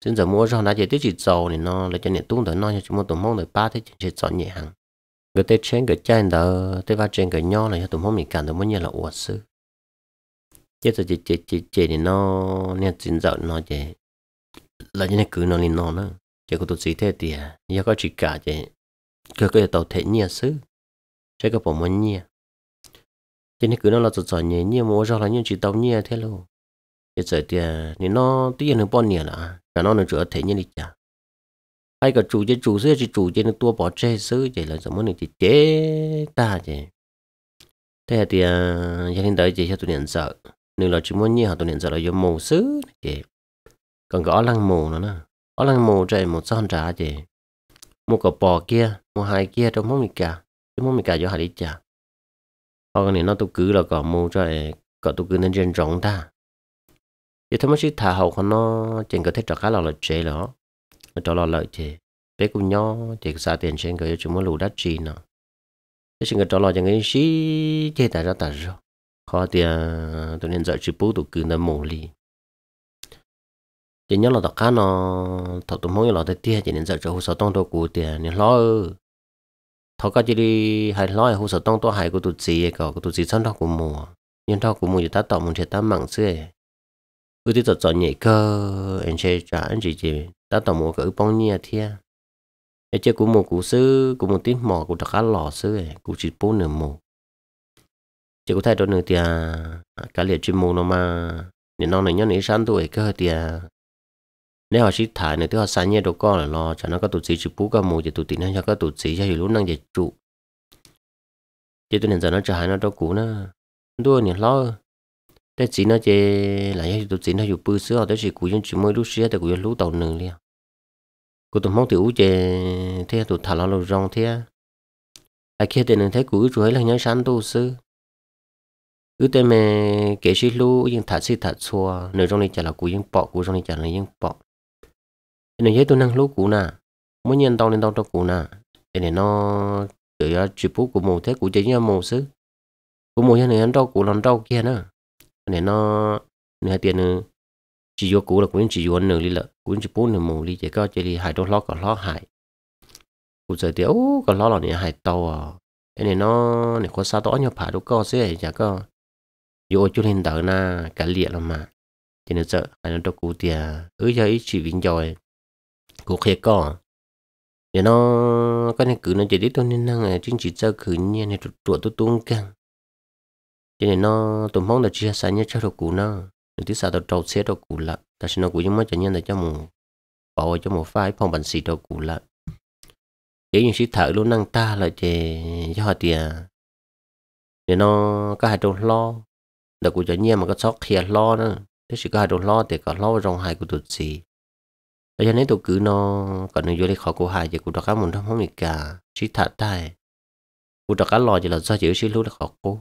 chín giờ mua rồi nãy giờ tôi chỉ dầu này nó là cho nên tung tới nó cho chúng một tụ món tới ba thế chỉ chọn nhẹ hàng người tây trên người trai đó tây ba trên người nho này tụ món mình cảm thấy muốn như là uất sư chế tôi chế chế chế chế thì nó nè chính dạo nó chế là như này cứ nó lên nó nữa chế có tôi chỉ thế thì à giờ có chỉ cả chế cơ cái tàu thể nhia xứ chế có bộ môn nhia chế này cứ nó là tôi chọn nhia nhia mà ra là những chỉ tàu nhia thế luôn chế rồi thì nên à, nó tuy nhiên nó bao nhia là cả à, nó nó rửa thể nhia đi chả ai cả chủ chế chủ xứ chỉ chủ chế nó tua bỏ chế xứ chế là giống như chỉ chế ta chế thế thì à, gia đình đợi chị cho tôi nhận sợ nếu là chúng muốn như họ tôi nhận ra là do mù xứ chị còn có lăng mù nữa nè ở lăng mù trời một son trả chị một cái bò kia một hai kia trong món mình cả, trong món mình cả do hai đi chả họ còn nó tôi cứ là cậu mù trời cậu tôi cứ nên trên rộng ta giờ thế mới chỉ thả hậu còn nó chừng có thể trả khá là lợi chế đó nó trả là lợi chế bé cũng nhau thì xa tiền trên cái chúng muốn lù đắt chi nữa thế xin cái trả lời cho người sĩ chế tại ra tại rồi khó thì tôi nên giải trí bố tụ cứ là mổ lì thì nhớ là tao cá nó thọ tụi mỗi là tao tia chỉ nên giải trí hồ sơ tông tôi cụ tiền nên lo thọ cá chỉ đi hay lo hồ sơ tông tôi hay của tụi gì cái của tụi gì sẵn đó của mùa nhưng thọ của mùa thì ta tạo một thiệt ta mặn xưa ưu tiên chọn nhảy cơ anh chơi trả anh chị chị ta tạo một cái bông nhẹ thia anh chơi của một cú sư của một tiếng mỏ của đặc cá lò sư ấy của chỉ bốn nửa mùa chỉ có thể cho nữa thì à cái liệt chuyên môn nó mà nên nó này nhớ nấy sáng tuổi cơ thì à, nếu họ sĩ thải này thứ họ sáng nhé đồ con là lo cho nó có tụt sĩ chụp bút cả mù thì tụt tiền hay cho các tụt sĩ cho hiểu lúc năng dịch trụ chỉ tôi nhận ra nó trả hai nó đâu cũ nữa đua này lo thế chỉ nó chỉ là những tụt sĩ nó chụp bút sữa tới chỉ cũ nhưng chỉ mới lúc xưa thì cũng lúc đầu nửa liền cô tụt mong thì ú chỉ thế tụt thả nó lâu rong thế ai kia thì nên thấy cũ chú ấy là nhớ sáng tuổi xưa ư tên mẹ kể sĩ lu yên thả sĩ thả xua nơi trong này chả là cú yên bỏ cú trong này chả là yên bỏ nên thế tôi năng lu cú nà muốn nhân tao nên tao cho cú nà để nó tự ra chụp phú của mù thế cú chỉ như mù sứ, của mù như này ăn rau của làm rau kia nữa để nó nửa tiền nữa chỉ vô cú là cú chỉ vô nửa đi lợ cú chỉ bốn nửa mù đi chỉ có chỉ đi hai đôi lót còn lót hải Cú giờ thì ô còn lót là này hai tàu à cái này nó này có sao tỏ nhau phải đâu có xứ chả có yo chú lên đỡ na cả liệt lắm mà cho nên sợ anh nó đâu cú tiền ở dưới chỉ vinh rồi cú khía cỏ giờ nó cái này cứ nó chỉ đi thôi nên năng chính chỉ cho cứ như này trụ trụ tôi tung căng cho nên nó tôi mong là chia sẻ nhau cho đồ cũ nó nếu tí sao trâu xe đồ cũ là ta xin nó cũ nhưng mà chẳng nhận là cho một bỏ cho một phái phòng bản xì đồ cũ là chỉ những sĩ thở luôn năng ta là chè cho họ tiền để nó có hai trâu lo đó cũng cho nhiên mà có sót khía lo nữa thế chỉ có hai đồ lo thì có lo trong hai của tụt gì bây giờ nếu tôi cứ nó còn nếu vô đây khó của hai thì cũng đặt cá muốn thăm không mình cả chỉ thả tai cũng đặt cá lo chỉ là do chữ chỉ lúc là khó cố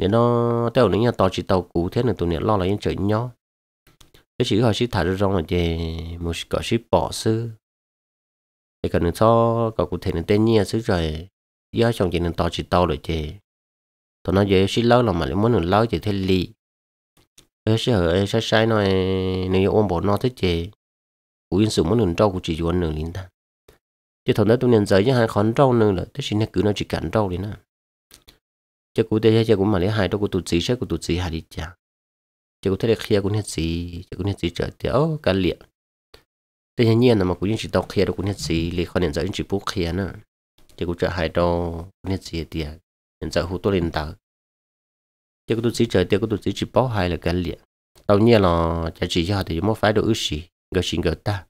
để nó theo những nhà to chỉ tàu cũ thế này tụi nó lo là những chuyện nhỏ thế chỉ họ chỉ thả ra trong là về một cái ship bỏ sư thì cần cho có cụ thể là tên nhà sức rồi giờ trong chuyện to chỉ tàu rồi chè tụi nói dễ xí lâu là mà lại muốn được lâu chỉ thấy lì ế sẽ hở ế sai sai nói nếu ôm bỏ nó thế chê cú yên sự muốn được trâu của chỉ chuẩn nửa linh ta chứ thằng đó tụi nhân giới chứ hai khón trâu nửa là thế xin này cứ nó chỉ cản trâu đi nè chứ cụ đây chứ cũng mà lấy hai trâu của tụt sĩ sẽ của tụt sĩ hai đi chả chứ cú thế là kia cũng hết sĩ chứ cũng hết sĩ trở thì ô cả liệt thế nhiên là mà cũng yên chỉ tao kia đâu cũng hết sĩ lấy khón nhân giới chỉ bút kia nữa chứ cú trở hai trâu cũng hết sĩ tiệt hiện giờ hú tôi lên tờ tiếc chỉ chờ tiếc tôi chỉ chỉ bảo hai là cái liền tao nhẹ là chả chỉ cho thì mới phải được ước gì người xin người ta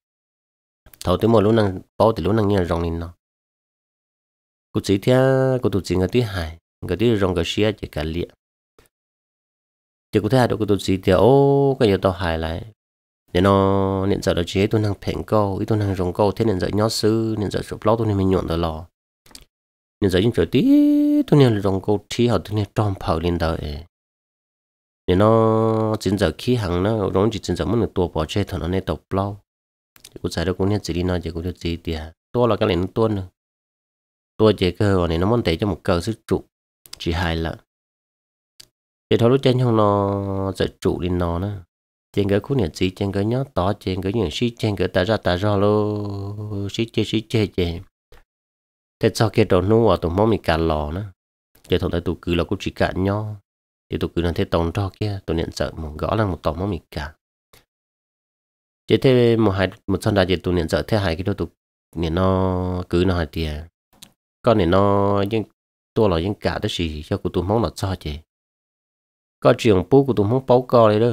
thầu tới một lúc năng bảo thì lúc năng nhẹ rong lên nó cô chỉ theo cô thứ hai người thứ rong người xia cái liền chỉ có thể được cô tụt chỉ theo ô cái giờ tao hài lại nên nó nên giờ đó chỉ tôi năng thèn câu ý tôi năng rong câu thế nên giờ nhớ sư nên giờ chụp lót, tôi nên mình nhuận tôi lò nên giờ chúng chỗ tí tôi nên rong câu thi học tôi nên trong phở lên đó ấy nên nó chính giờ khi hàng nó rong chỉ chính giờ muốn được tua bỏ chơi thằng nó nên tộc plau cũng giải đó cũng nên chỉ đi nói chỉ cũng được đi, thì tua là cái này nó tua nữa tua chỉ cơ này nó muốn để cho một cờ sức trụ chỉ hai là thì thôi lúc trên không nó sẽ trụ lên nó nữa trên cái khu nhận chỉ trên cái nhớ tỏ trên cái nhận sĩ trên cái ta ra ta ra luôn, sĩ chê sĩ chê chê thế cho kia đầu nu ở tổ mong mình cả lò nữa giờ thằng tụi cứ là cũng chỉ cả nhau thì tụi cứ là thế tổng cho kia tổ niệm sợ một gõ là một tổ mong mình cả chỉ thế một hai một sân đại diện tụi niệm sợ thế hai cái đó tụi niệm nó cứ nó hai tiền con này nó nhưng tôi là những cả đó gì cho cụ tụi mong là cho chứ có chuyện bố của tụi mong báo co đấy đó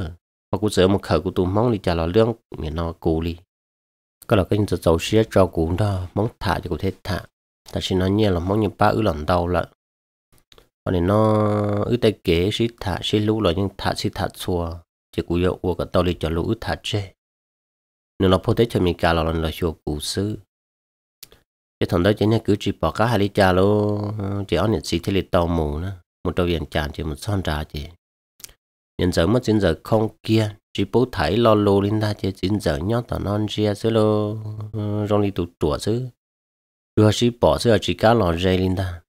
mà cũng sợ một khẩu của tụi mong thì trả lời lương nên nó cố đi có là cái sự giàu xía cho cũng đó mong thả cho cụ thế thả ta chỉ nói nhẹ là mong như ba ứ lòng đầu lận còn nên nó ứ tay kế xí thả xí lũ rồi nhưng thả xí thả xua chỉ cú yêu của cả tàu đi cho lũ ứ thả chê nên nó phô thế cho mình cả là là chùa cụ sư cái thằng đó chỉ nhá cứ chỉ bỏ cả hai lý lô chỉ ăn những xí thế lý tàu mù nữa một đầu viên tràn chỉ một son trà chỉ nhân giờ mất chính giờ không kia chỉ bố thấy lo lô lên ta chỉ chính giờ nhót tao non chia xí lô rong đi tụt tủa xứ rồi chỉ bỏ sữa chỉ cá lò dây lên ta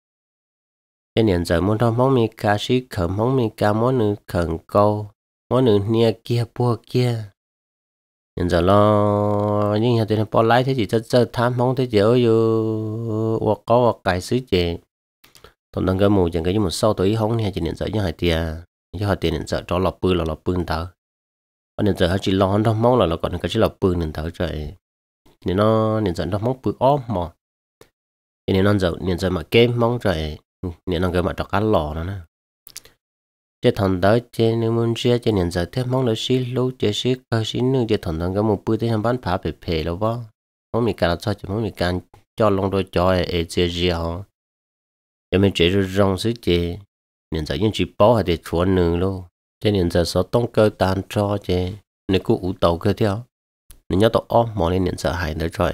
thế giờ muốn thăm món mì cá chỉ khẩn món mì cá món nữ khẩn câu món nữ nia kia bua kia nên giờ lo nhưng nhà tôi bỏ lái thế chỉ rất rất tham mong thế chỉ ơi hoặc có hoặc cái sứ chị thằng đang cái mù chẳng cái một sau tới hóng nha chỉ nên giờ như hai tiền như hai tiền nên giờ cho lọc bự là bự tao nên giờ chỉ lo hắn thăm mong là là còn cái chỉ lọc bự nên tao trời nên nó nên giờ thăm mong bự ôm mà nên ăn dầu, nên giờ mà kém mong rồi nên ăn cái mà trọc cá lò nó nè chế thằng đó chế nên muốn chế chế nên giờ thế mong nó xí lú chế xí cơ xí nương chế thằng thằng cái một bữa thế hàng bán phá bể bể đâu vâng mong mình là cho chỉ mong mình cả cho lòng đôi cho ấy chế gì hả cho mình chế rồi rong xí chế nên giờ nhưng chỉ bỏ hay để chua nương luôn chế nên giờ số tông cơ tan cho chế nên cứ ủ tàu cơ theo nên nhớ tàu ôm mỏ nên nên giờ hại nữa rồi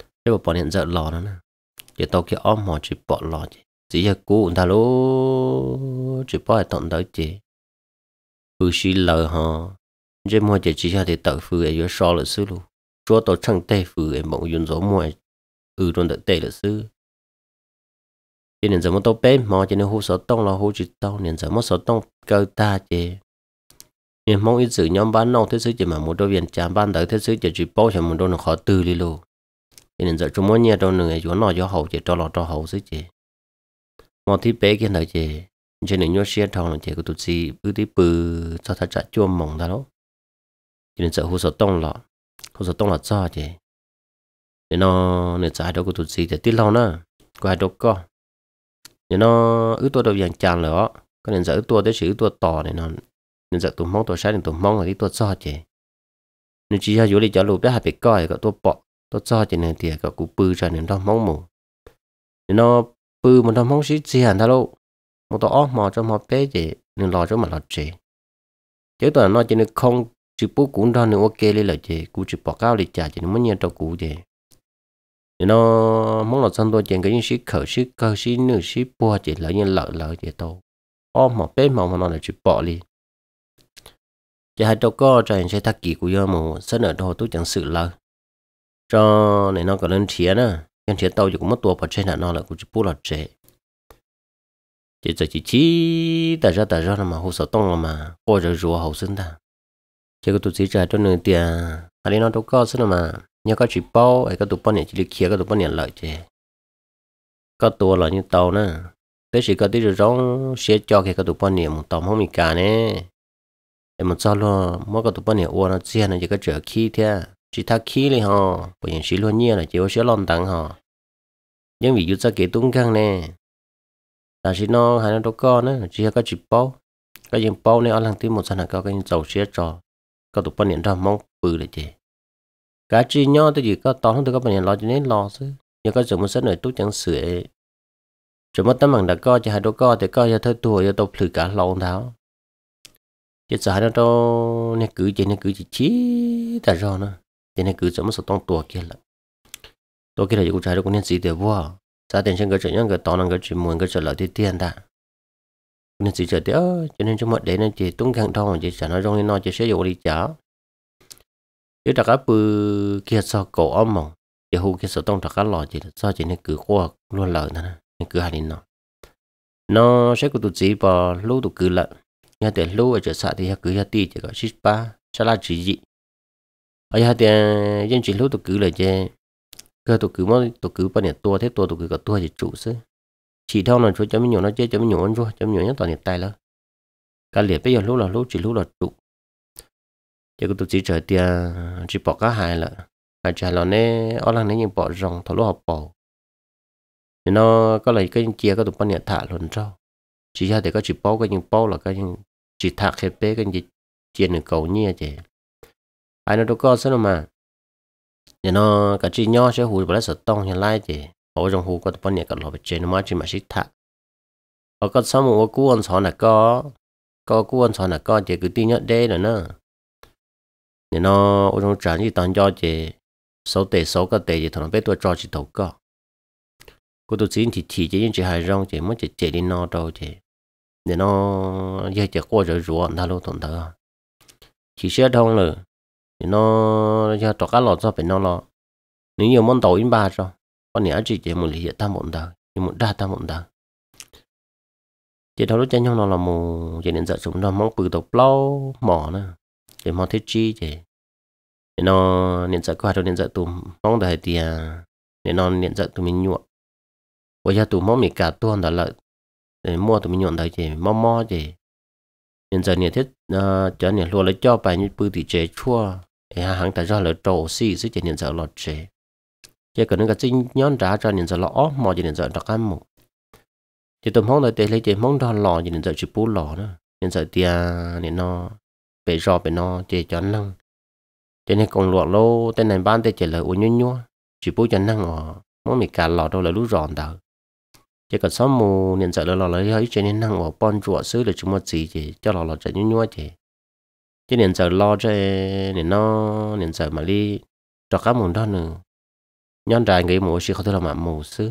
chế bảo bỏ nên giờ lò nó nè giờ tao kia ôm mò chỉ bỏ lo chứ chỉ giờ cú ta lố chỉ bỏ tận tới chứ bự xí lờ hả giờ mua chỉ chỉ cho thì tự phu ấy vừa so là sư luôn chúa tao chẳng tê phụ ấy mộng dùng gió mua ừ trong đợi tê là sư cho nên giờ mua tao bé mò cho nên hú sợ tông là hú chỉ tông nên giờ mua sợ tông cơ ta chứ nhưng mong ít sự nhóm bán nông thế sự chỉ mà một đôi viên chạm bán tới thế sự chỉ chỉ bao cho một đôi nó khó tư đi luôn nên giờ chúng mới nhớ đâu nửa chỗ nào cho hậu chỉ cho lọ cho hậu xí chỉ mà thì bé cái này chỉ chỉ nên nhớ xe thằng này chỉ có tụt gì cứ tí bự cho thật chặt chua mỏng ta đó nên giờ hồ sơ tông lọ hồ sơ tông là cho chỉ nên nó nên giờ đâu có tụt gì thì tí lâu nữa có hai đâu có nên nó ước tôi đâu dạng chàng lọ có nên giờ ước tôi tới sự tôi tỏ này nó nên giờ tụt mong tụt sai nên tụt mong rồi cái tụt cho chỉ nên chỉ ra chỗ đi cho lùi đã hai bé coi có tụt bỏ nó cho cho nên thì có cú bự cho nên đó mong mù nên nó bự mà nó mong xí gì hẳn ta một tổ óc mò cho mò bé gì nên lo cho mà lo gì chứ tao nói cho nên không chỉ bố cũng đó nên ok lên lại gì cú chỉ bỏ cao lên trả cho nên mới nhận cho cú gì nên nó mong là xong tôi chuyện cái những xí khởi xí cơ xí nữ xí bùa chỉ là những lợi lợi gì đâu ôm mà bé mà mà nó là chỉ bỏ đi chỉ hai đâu có cho anh sẽ thắc kỷ của do mù sẽ ở đâu tôi chẳng sự lơ cho này nó có lên chia nữa nhân chia tàu chỉ có mất tua phải trên là nó là cũng chỉ bù lọt chế chỉ giờ chỉ chỉ tại ra tại ra là mà hồ sơ tông là mà cô rồi rùa hậu sinh ta chỉ có tụi chỉ trả cho người tiền hay à đi nó đâu có xin mà nhớ có chỉ bao hay có tụt bao nhiêu chỉ được kia có tụt bao nhiêu lợi chế có tua là như tàu nè thế chỉ có tí rồi rong xe cho cái có tụi bao nhiêu một tàu không bị cả nè em một sao luôn, mỗi có tụt bao nhiêu uo nó chia nó chỉ có trở khí thôi chỉ thắc khí lên họ bởi những sĩ luôn nhiên là chỉ có sẽ lon tặng họ nhưng vì chúng ta kể tung căng nè là chỉ nó hai nó đâu có nữa chỉ có chỉ bao cái những bao này ở lăng tí một sản có cái những dầu xe trò có tụ bao niệm ra mong bự để chị cái chi nhau tôi chỉ có to không tôi có bao nhiêu lo cho nên lo chứ nhưng có dùng một số nơi tốt chẳng sửa chỉ mất tấm bằng đã có chỉ hai đứa có thì có cho thôi tuổi cho tôi phử cả lâu tháo chỉ sợ hai đứa đó nè cứ chỉ nè cứ chỉ chí ta rồi nữa thế nên cứ chấm số tông tua kia tua kia là cũng trái được cũng nên gì để vua tiền trên cái chuyện những cái tao năng cái chuyện muốn cái chuyện là tiền tiền đã nên cho nên trong mọi đấy nên chỉ tung càng thong chỉ chẳng nói trong nên nó chỉ sẽ dụ đi cháo chứ đặc áp kia sao cổ âm mỏng chỉ hú kia sợ tông lò chỉ sao chỉ nên cứ khoa luôn lợi nè cứ hành đến sẽ có tụt gì vào lú tụt cứ lợn nhà để ở chỗ xã thì cứ nhà ti chỉ có ship ba cho là chỉ gì ở nhà thì à, dân chỉ lúc tôi cứ là chơi cơ tôi cứ mỗi tôi cứ bao nhiêu tua thế tua tôi cứ có tua thì chủ sư chỉ theo là chúa chấm nhổ nó chơi chấm nhổ anh chúa chấm nhổ nhất toàn nhiệt tay lắm cả liệt bây giờ lúc là lúc chỉ lúc là trụ. giờ tôi chỉ chờ tiền à, chỉ bỏ cả hai là hai trả là nè ở lăng này nhưng bỏ rồng thằng lúc học bỏ thì nó có lấy cái chia có tụi bao nhiêu thả luôn cho chỉ ra thì có chỉ bỏ cái những bỏ là cái chỉ thả khép bé cái gì chia nửa cầu nhia chứ ai nó đâu có sao mà nhà nó cả chi nhỏ sẽ hù bà sợ tông nhà lai thì họ trong hù có tập nhà cả lò bị chơi nó mà chỉ mà xích thạc họ có sao mà cú anh sò là có có cú ăn sò là có thì cứ tin nhận đây rồi nè nhà nó ở trong trán gì tăng do chỉ số tệ số cái tệ thì thằng bé tôi cho chỉ đầu có cô tôi xin thì chỉ chỉ những chỉ hai rong chỉ mới chỉ chỉ đi nó đâu chỉ nhà nó giờ chỉ qua rồi ruộng ta luôn thằng ta chỉ xe thông rồi nó cho trọ cá lọt cho phải nó lọ nếu nhiều món tàu in ba cho con nhà chị chỉ một lý tam bọn đời nhưng một đa tam bọn đời chỉ đâu lúc chân nhau nó là một chỉ nên dạy chúng nó mong cử tộc lâu mỏ nè chỉ mong thiết chi chỉ để nó nên dạy qua rồi nên dạy tụi mong đời thì để à, nó nên dạy tụi mình nhuộm bây giờ tụi mong mình cả tuần đã lợi để mua tụi mình nhuộm đời chị mong mò chị nhân giờ nhà thiết ờ, cho nhà lúa lấy cho bài như bự thì chế chua thì hàng tại ra là trổ xì sức cho nhân giờ lọt chế chế cần những cái chính nhón trả cho nhân giờ lọ mò cho nhân giờ đặc ăn một thì tôm hóng là để lấy chế món đo lọ cho nhân giờ chụp bú lọ nữa nhân giờ tia nên nó bể rò bể nó chế cho năng cho nên còn lọ lô tên này ban tên chế là uốn nhua nhua chụp bú cho năng ở món mì cà lọ đâu là lú ròn đâu chỉ cần sớm mù nhận sợ là lấy hơi cho nên năng vào bon rùa xứ là chúng mất gì thì cho lò lò chạy nhu nhu thì chứ nhận sợ lo cho nên nó nhận sợ mà đi cho cá mù đó nữa nhon trài nghĩ mù chỉ không thể là mà mù xứ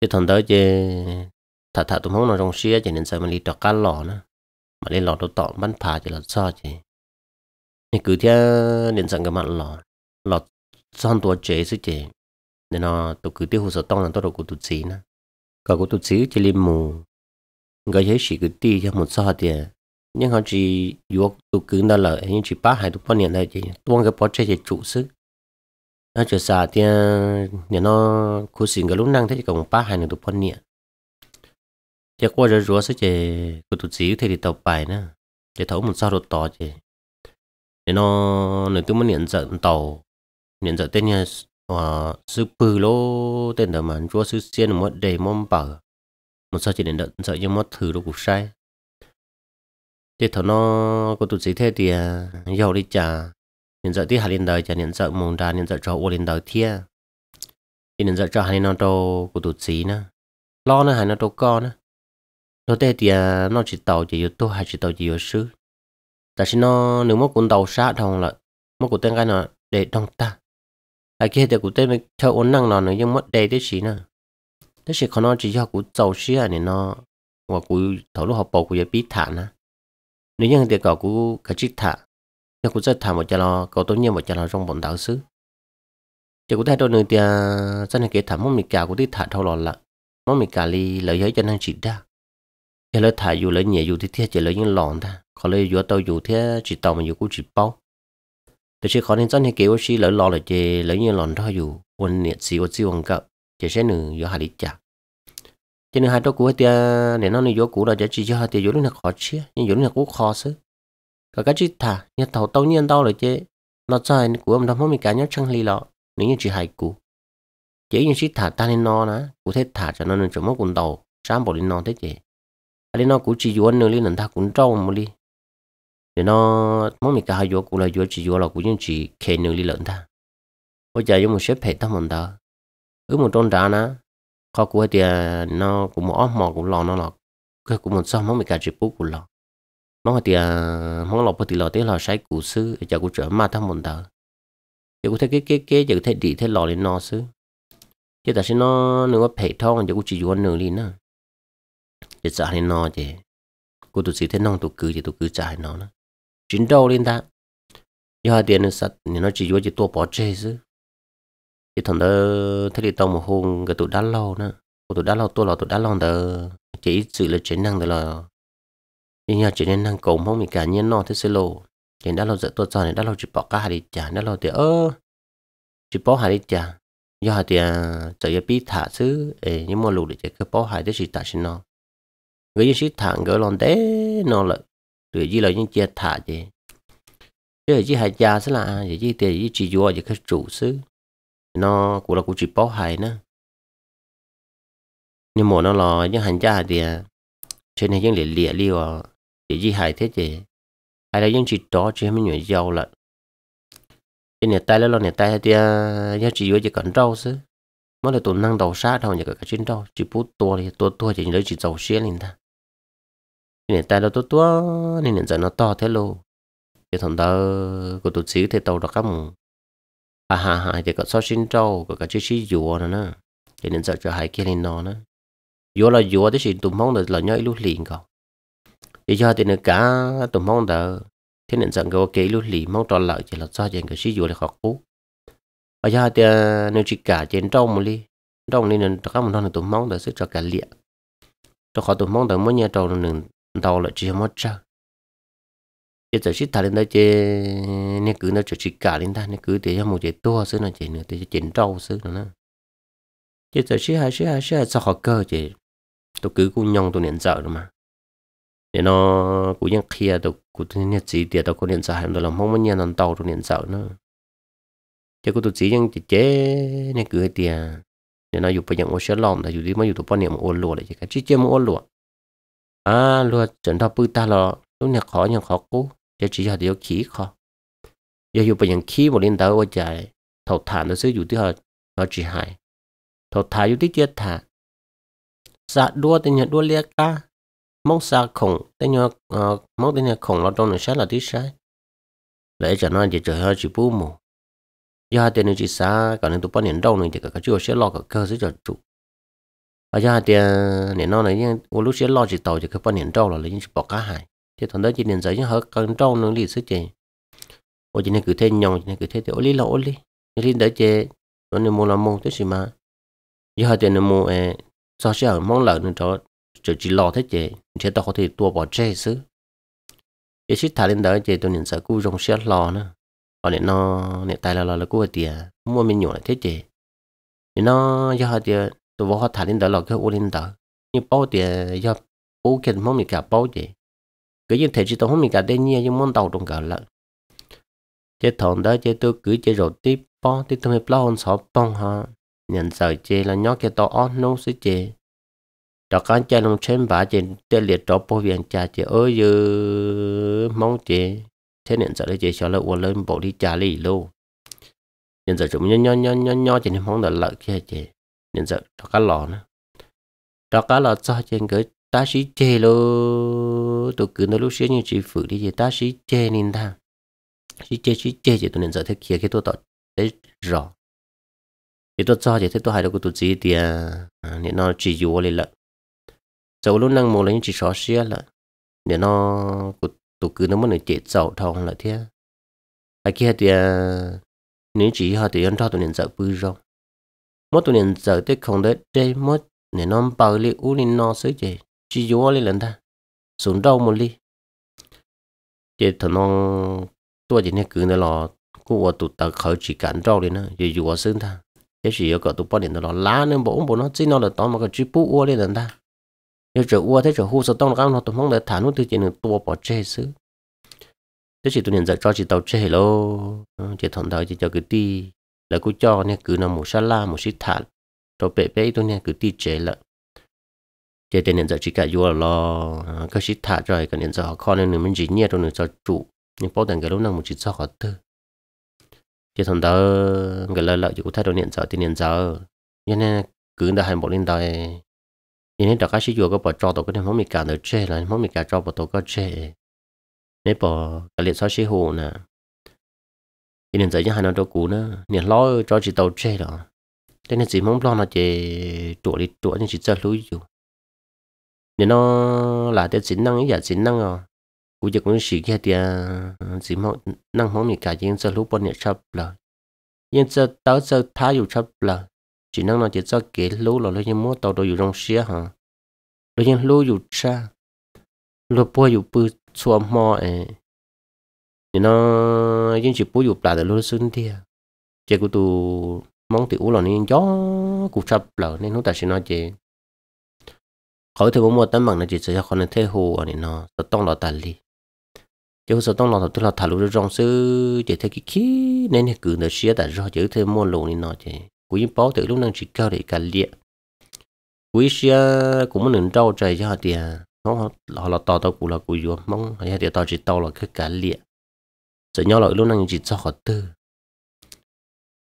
thì thằng tới chứ thà thà tụi mong nó trong xe chỉ nên sợ mà đi cho cá lò nữa mà đi lò đồ tọt bắn phá chỉ là sao chứ thì cứ theo nhận sợ cái mặt lò lò son tua chế chứ chứ nên nó tụ cứ tiêu hồ sơ tông là tôi đồ của tụt xí nè có của tụt xí chỉ liêm mù người thấy sĩ cứ ti theo một số sao thì nhưng họ chỉ yếu tụ cứ đó là những chỉ ba hai tụ bao niệm này chỉ tuôn cái bỏ chơi chỉ chủ sức nó chỉ xả thì nên nó khu sinh cái lúc năng thế chỉ còn ba hai tụ bao niệm, chỉ qua rồi rửa sức chỉ tụ tụt xí thì tàu bài nè chỉ thấu một số đồ to chỉ nên nó nếu tôi muốn nhận giận tàu niệm giận tên nhà và ờ, sư phụ lô tên đó mà chúa sư xiên một đầy mong bảo một sao chỉ đến đợt sợ như một thử đâu cũng sai thế thằng nó có tụt gì thế thì giàu đi trả nhận sợ tí hà lên đời trả nhận sợ mong ra nhận sợ cho ô lên đời thia thì nhận sợ cho hà nó đâu của tụt gì nữa lo nữa hà nó đâu con nữa nó thế thì à, nó chỉ tàu chỉ yếu tôi hay chỉ tàu chỉ yếu sư tại sao nó nếu mất cuốn tàu sát thằng là mất cuốn tên cái nó để trong ta à kia thì cụ tê mình theo ổn năng nó nhưng mất đây thế chỉ nè thế chỉ còn nó chỉ cho cụ giàu xí à này nó và cụ thầu lúc học bổ cụ giờ biết thả nữa, nếu như thì cậu cụ khai chỉ thả nhưng cụ sẽ thả một chả lo cậu tốt nhiên một chả lo trong bọn đạo sứ chỉ cụ thấy đôi nữa thì dân này kia thả mắm mì cà cụ đi thả thâu lọt lại mắm mì cà li lợi giới cho năng chỉ ra chỉ lấy thả dù lợi nhẹ dù thì thiết chỉ lấy những lòn ta còn lấy dù tao dù thiết chỉ tàu mà dù cũng chỉ bao từ chỉ khó nên chân hay kéo xí lỡ lo là chè lỡ như lòn thôi dù ôn nhiệt xí ôn siêu ôn cậu chè sẽ nử gió hà lý chả cho nên hai chỗ cũ tia để nó nửa gió cũ là chả chỉ cho hai tia gió nó khó chia nhưng gió nó cũng khó xứ cả cái chỉ thả nhà thầu tao nhiên tao là chè nó chơi của ông đó mới cả nhớ chăng ly lọ nếu như chỉ hai cũ chỉ như chỉ thả ta nên no nè cụ thế thả cho nó nên chỗ mốc quần đầu sáng bỏ lên no thế chè lên nó cũng chỉ gió nửa lên nửa thả cũng trâu một ly để nó mỗi mình cả hai vô cũng là vô chỉ vô là cũng những chỉ khen nương lý lớn ta bây giờ chúng mình xếp hết ta mình ta ước một trôn đá nó khó của thì nó cũng mỏ mỏ cũng lò nó là cái cũng một sao mỗi mình cả chỉ bút cũng lò nó thì món lò thì lò tới lò sấy củ sư giờ cũng trở ma ta mình ta giờ cũng thấy cái cái cái giờ thấy đi thấy lò lên nó sư chứ ta sẽ nó nếu có hết thong giờ cũng chỉ vô nương lý nữa giờ trả lên nó chứ cô tụi gì thấy nông tụi cứ thì tụi cứ trả nó nữa chính đâu lên ta như hai tiền sạch thì nó chỉ vô chỉ tua bỏ chơi chứ chỉ thằng đó thấy đi tàu một hôm cái tụi đã lâu nữa tụi đã lâu tôi là tụi đã lâu đó chỉ sự là chiến năng đó là nhưng nhà chiến năng cầu không thì cả nhiên nó thế sẽ lô thì đã lâu giờ tôi cho này đã lâu chỉ bỏ cả hai đi trả đã lâu thì ơ chỉ bỏ hai đi trả do hai tiền giờ à, giờ biết thả chứ nhưng mà lùi để cái bỏ hai thì chỉ trả xin nó người dân sĩ thẳng gỡ lòn té nó lại rồi chỉ là những chia thả chứ rồi chỉ hai cha sẽ là rồi chỉ tiền chỉ chỉ vua chỉ cái chủ sư nó cũng là cũng chỉ bảo hại nữa nhưng mà nó là những hành cha thì trên này những lệ lệ liu chỉ chỉ hại thế chứ hay là những chỉ đó chứ mới nhảy giàu lận trên này tay là này thì những chỉ vua chỉ cần rau sư mới là tụi năng đầu sát thôi những cái cái trên rau chỉ bút tua thì tua tua chỉ lấy chỉ giàu xuyên lên ta nên ta đâu tốt tua nên giờ nó to thế lô thì thằng ta có tổ chức thế tàu đó các mùng à hà hà thì có so sinh trâu có cái chiếc xí dùa nữa nè cho nên giờ cho hai kia lên nó nữa dùa là dùa thì xin tụm mong là nhớ lúc liền không thì cho thì nữa cả tụm mong đó thế nên rằng cái ok lúc liền mong tròn lợi chỉ là do dành cái xí dùa là khó cú ở giờ thì à, nếu chỉ cả trên trâu một ly trâu nên các mùng nó là tụm mong đó sẽ cho cả liệt cho khó tụm mong đó mỗi nhà trâu là đầu là chỉ một trăm cái giờ chỉ thà lên đây chơi nên cứ nó chỉ cả lên ta nên cứ để cho một chế to xứ nó chơi nữa để cho chỉnh trâu xứ nữa cái giờ chỉ hai chỉ hai chỉ hai sao họ cơ chơi tôi cứ cũng nhong tôi niệm sợ rồi mà để nó cũng cũng ยัง kia tôi cũng tôi nhận gì để tôi cũng niệm sợ tôi là mong muốn nhận ăn tàu tôi niệm sợ nữa chứ cũng tôi chỉ những chỉ chế nên cứ tiền để à. nó dùng bây giờ ô sẽ lòng là dùng đi mà dùng tôi bao niệm ô lùa lại chỉ cái chỉ chơi mà ô lùa à lúa chẳng đâu bự ta lọ lúc này khó nhận khó cú giờ chỉ là điều khí khó giờ dù bây giờ khí một lên đầu ở trái thầu thả nó sẽ dù tí họ nó chỉ hại thầu thả dù tí chết thả dạ đua tên nhận đua liệt ca mong xa dạ khổng tên nhờ mong tên nhờ khổng lo trong nó sát là tí sai lấy cho nó chỉ chờ hơi chỉ bù mù giờ tên chỉ xa còn nên tụi bọn nhận đâu này thì cả cái chưa sẽ lo cả cơ sẽ cho chủ ở nhà thì nè nó này nhưng ô lúc xưa lo chỉ tàu chỉ cái phần nền trâu là lấy những bỏ cá hải thì thằng đó chỉ nền giấy nhưng hơi cần trâu nó lì sức chè ô chỉ nên cứ thế nhon chỉ nên cứ thế thì ô lì là ô lì nhưng lì đấy chè nó nên mua làm mua tới gì mà giờ hai tiền nên mua ê sao sẽ ở món lợn nữa cho chỉ chỉ lo thế chè thế tao có thể tua bỏ chè chứ, cái xít thà lên đó chè tôi nền sợ cú rong xe lo nữa ở nè nó nè tài là là là cú tiền mua mình nhổ thế chè nó giờ hai tiền tôi vô họ thả lên đó là cái ô lên đó như bao tiền do bố kiện mong mình cả bao gì cứ như thế chỉ tôi không mình cả đến nhia nhưng món đầu trong cả lợn chế thằng đó chế tôi cứ chế rồi tiếp bao tiếp tôi mới bao hơn sáu bông ha nhận sợ chế là nhóc cái to on nấu sữa chế đó con chế lòng trên bả chế tê liệt đó bao viện cha chế ơi dư mong chế thế nên sợ đấy chế cho là uống lên bộ đi trà lì luôn nhận sợ chúng nhau nhau nhau nhau nhau chế nên mong đợi lợi kia chế nên giờ đó cá lò nữa đó cá lò cho trên cái ta sĩ chê lô tôi cứ nói lúc xưa như chị phụ đi chị ta sĩ chê nên ta sĩ chê sĩ chê thì tôi nên giờ thế kia cái tôi tỏ thế rõ thì tôi cho chị thế tôi hay đâu có tôi gì thì nên à, à, nó chỉ dụ lên lợn sau lúc năng một là những chỉ xóa xía lợn nên nó tôi cứ nó muốn để chết sầu thòng lại thế à kia thì à, nếu chỉ họ thì ăn cho tôi nên giờ bư rồi mỗi tụi nên giờ tới không tới chơi mỗi nên nó bao li u li nó sấy chị chỉ vô li lần ta xuống đâu một li chị thằng nó tua chỉ nên cứ này lò cô vợ tụt tao khởi chỉ cản rau đi nữa giờ vô sướng ta cái gì có cỡ tụi bao điện nó lá nên bố bố nó chỉ nó là tao mà cái chữ bú u li lần ta giờ chữ u thế chữ hu sao tao nó tụi mong để thả nó từ chị nên tua bỏ chê xứ thế chị tụi nên giờ cho chị tao chơi lô ờ, chị thằng tao chỉ cho cái ti là cú cho nè cứ nằm một sa la một xít thản rồi bé bé tôi nè cứ ti chế là chế tiền nhận giờ chỉ cả vua lo à, cái xít thản rồi cái nhận giờ con nên mình chỉ nhẹ rồi nữa cho trụ nhưng bảo đảm cái lúc nào một chỉ cho họ tư chế thằng đó cái lợi lợi chỉ có thay đổi nhận giờ tiền nhận giờ nhưng nè cứ đã hai bộ lên đời nhưng nè đó cái xí vua có bỏ cho tôi cái món mì cả nữa chế là món mì cả cho bỏ tôi có chế nếu bỏ cái liệt sao xí hồ nè cho nên giờ những hai nó đâu cũ nữa nên lo cho chị tàu chê đó thế nên chị mong lo nó chị chuột đi chuột nhưng chị chơi lối dù nên nó là để chỉ năng giờ chỉ dạ, năng à cũng giờ cũng chỉ kia tiền chị mong năng mong mình cả những chơi lối bọn nhện chấp là nhưng chơi tao chơi thái dù chấp là chị năng nó chỉ chơi kế lối là lấy những món tàu đồ dù trong xe hả lấy những lối dù cha lối bò dù bự chua mò ấy thì nó chính chỉ bố dục là từ lúc thì à. chị của tôi mong tiểu là nên chó cục sập là nên nó ta sẽ nói chị khỏi thì muốn mua tấm bằng là chị sẽ không nên thế hồ à, này nó sợ tông là tàn li chứ sợ tông là tôi là thả lũ rong sư chị thấy cái khí nên cứ nó xía tại do chữ thêm mua lũ này nó chị của những từ lúc năng chỉ cao để cả liệt quý xia cũng muốn nâng trâu trời cho họ nó à, họ là to tao cũng là cùi mong hay là tao chỉ tao là cái cả liệt giờ nhau lại lúc năng chỉ cho họ tư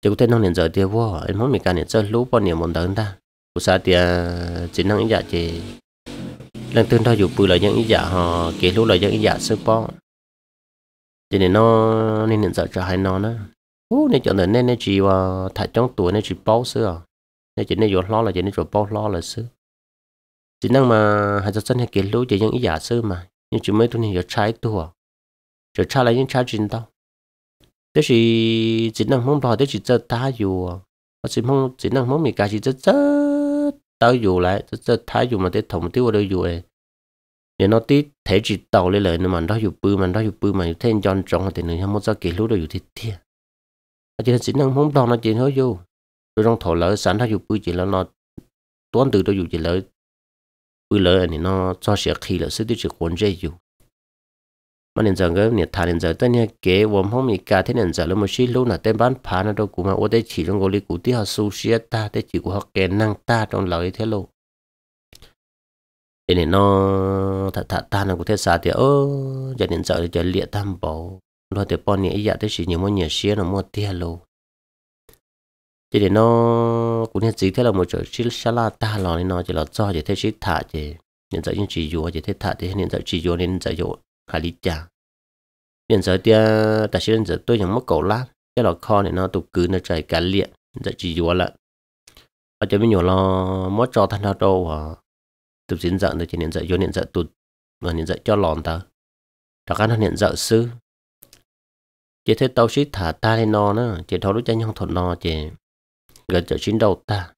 chỉ có thể năng liền giờ tiêu vô em muốn mình cả liền chơi lúc bao nhiêu món đơn ta của sao thì à, chỉ năng giả chỉ đang tương đối dù bùi là những giả họ kể lúc là những giả sức bó cho nên nó nên liền giờ cho hai nó nữa ú nên chọn nên nên chỉ và thải trong tuổi nên chỉ bao xưa nên chỉ nên dọn lo là chỉ nên rồi bao lo là xưa chỉ năng mà hai trăm sân hay kể lúc chỉ những giả xưa mà nhưng chúng mới tôi nên giờ trái tuổi rồi cha lại những cha đâu thế thì chỉ năng mong đòi thế chỉ cho ta dù nó chỉ mong chỉ năng mong mình cả chỉ cho cho tao lại cho cho ta dù mà thế thủng tiêu đâu dù này nếu nó tí thế chỉ tàu lên lời mà đó dù mà đó dù mà dù thêm tròn thì người muốn cho kỹ lúa đâu dù thiết thiệt nó chỉ chỉ năng mong đòi nó chỉ nói vô rồi trong thổ lỡ sẵn đó dù chỉ là nó tuấn từ đâu dù chỉ lỡ bự lỡ thì nó cho sẽ khi lỡ sẽ tiêu chỉ cuốn dây dù mà nên rằng cái nè thà nên giờ tên nè kế vòng hôm nay cả thế nên giờ là một số lâu là tên bán phá nó đâu cũng mà ô đây chỉ trong gọi cụ tí họ su xia ta đây chỉ của họ kẻ năng ta trong lời thế lâu nên nó thật thật ta nó có thể xa thì ơ giờ nên giờ giờ liệt tam bảo rồi thì bọn nè giờ thế chỉ nhiều món nhà xia nó mua thế lâu thế để nó cũng như chỉ thế là một chỗ chỉ xả là ta lo nên nó chỉ là do chỉ thế chỉ thả chỉ nên giờ những chỉ dùa chỉ thế thả thì nên giờ chỉ dùa nên giờ dùa hà lý trả hiện giờ tia ta sẽ giờ tôi chẳng mất cầu lát cái lò kho này nó tụ cứ nó chạy cả liệt dạy chỉ dùa lận ở chỗ bên nhổ lo mất cho thân hao đâu à tụ diễn dợ được chỉ nhận dạy vô nhận dạy tụt và nhận dạy cho lòn ta đó cái nó nhận dạy sư chỉ thấy tao xí thả ta lên nó nữa chỉ thôi lúc chân không thuận nó chỉ gần chợ chiến đầu ta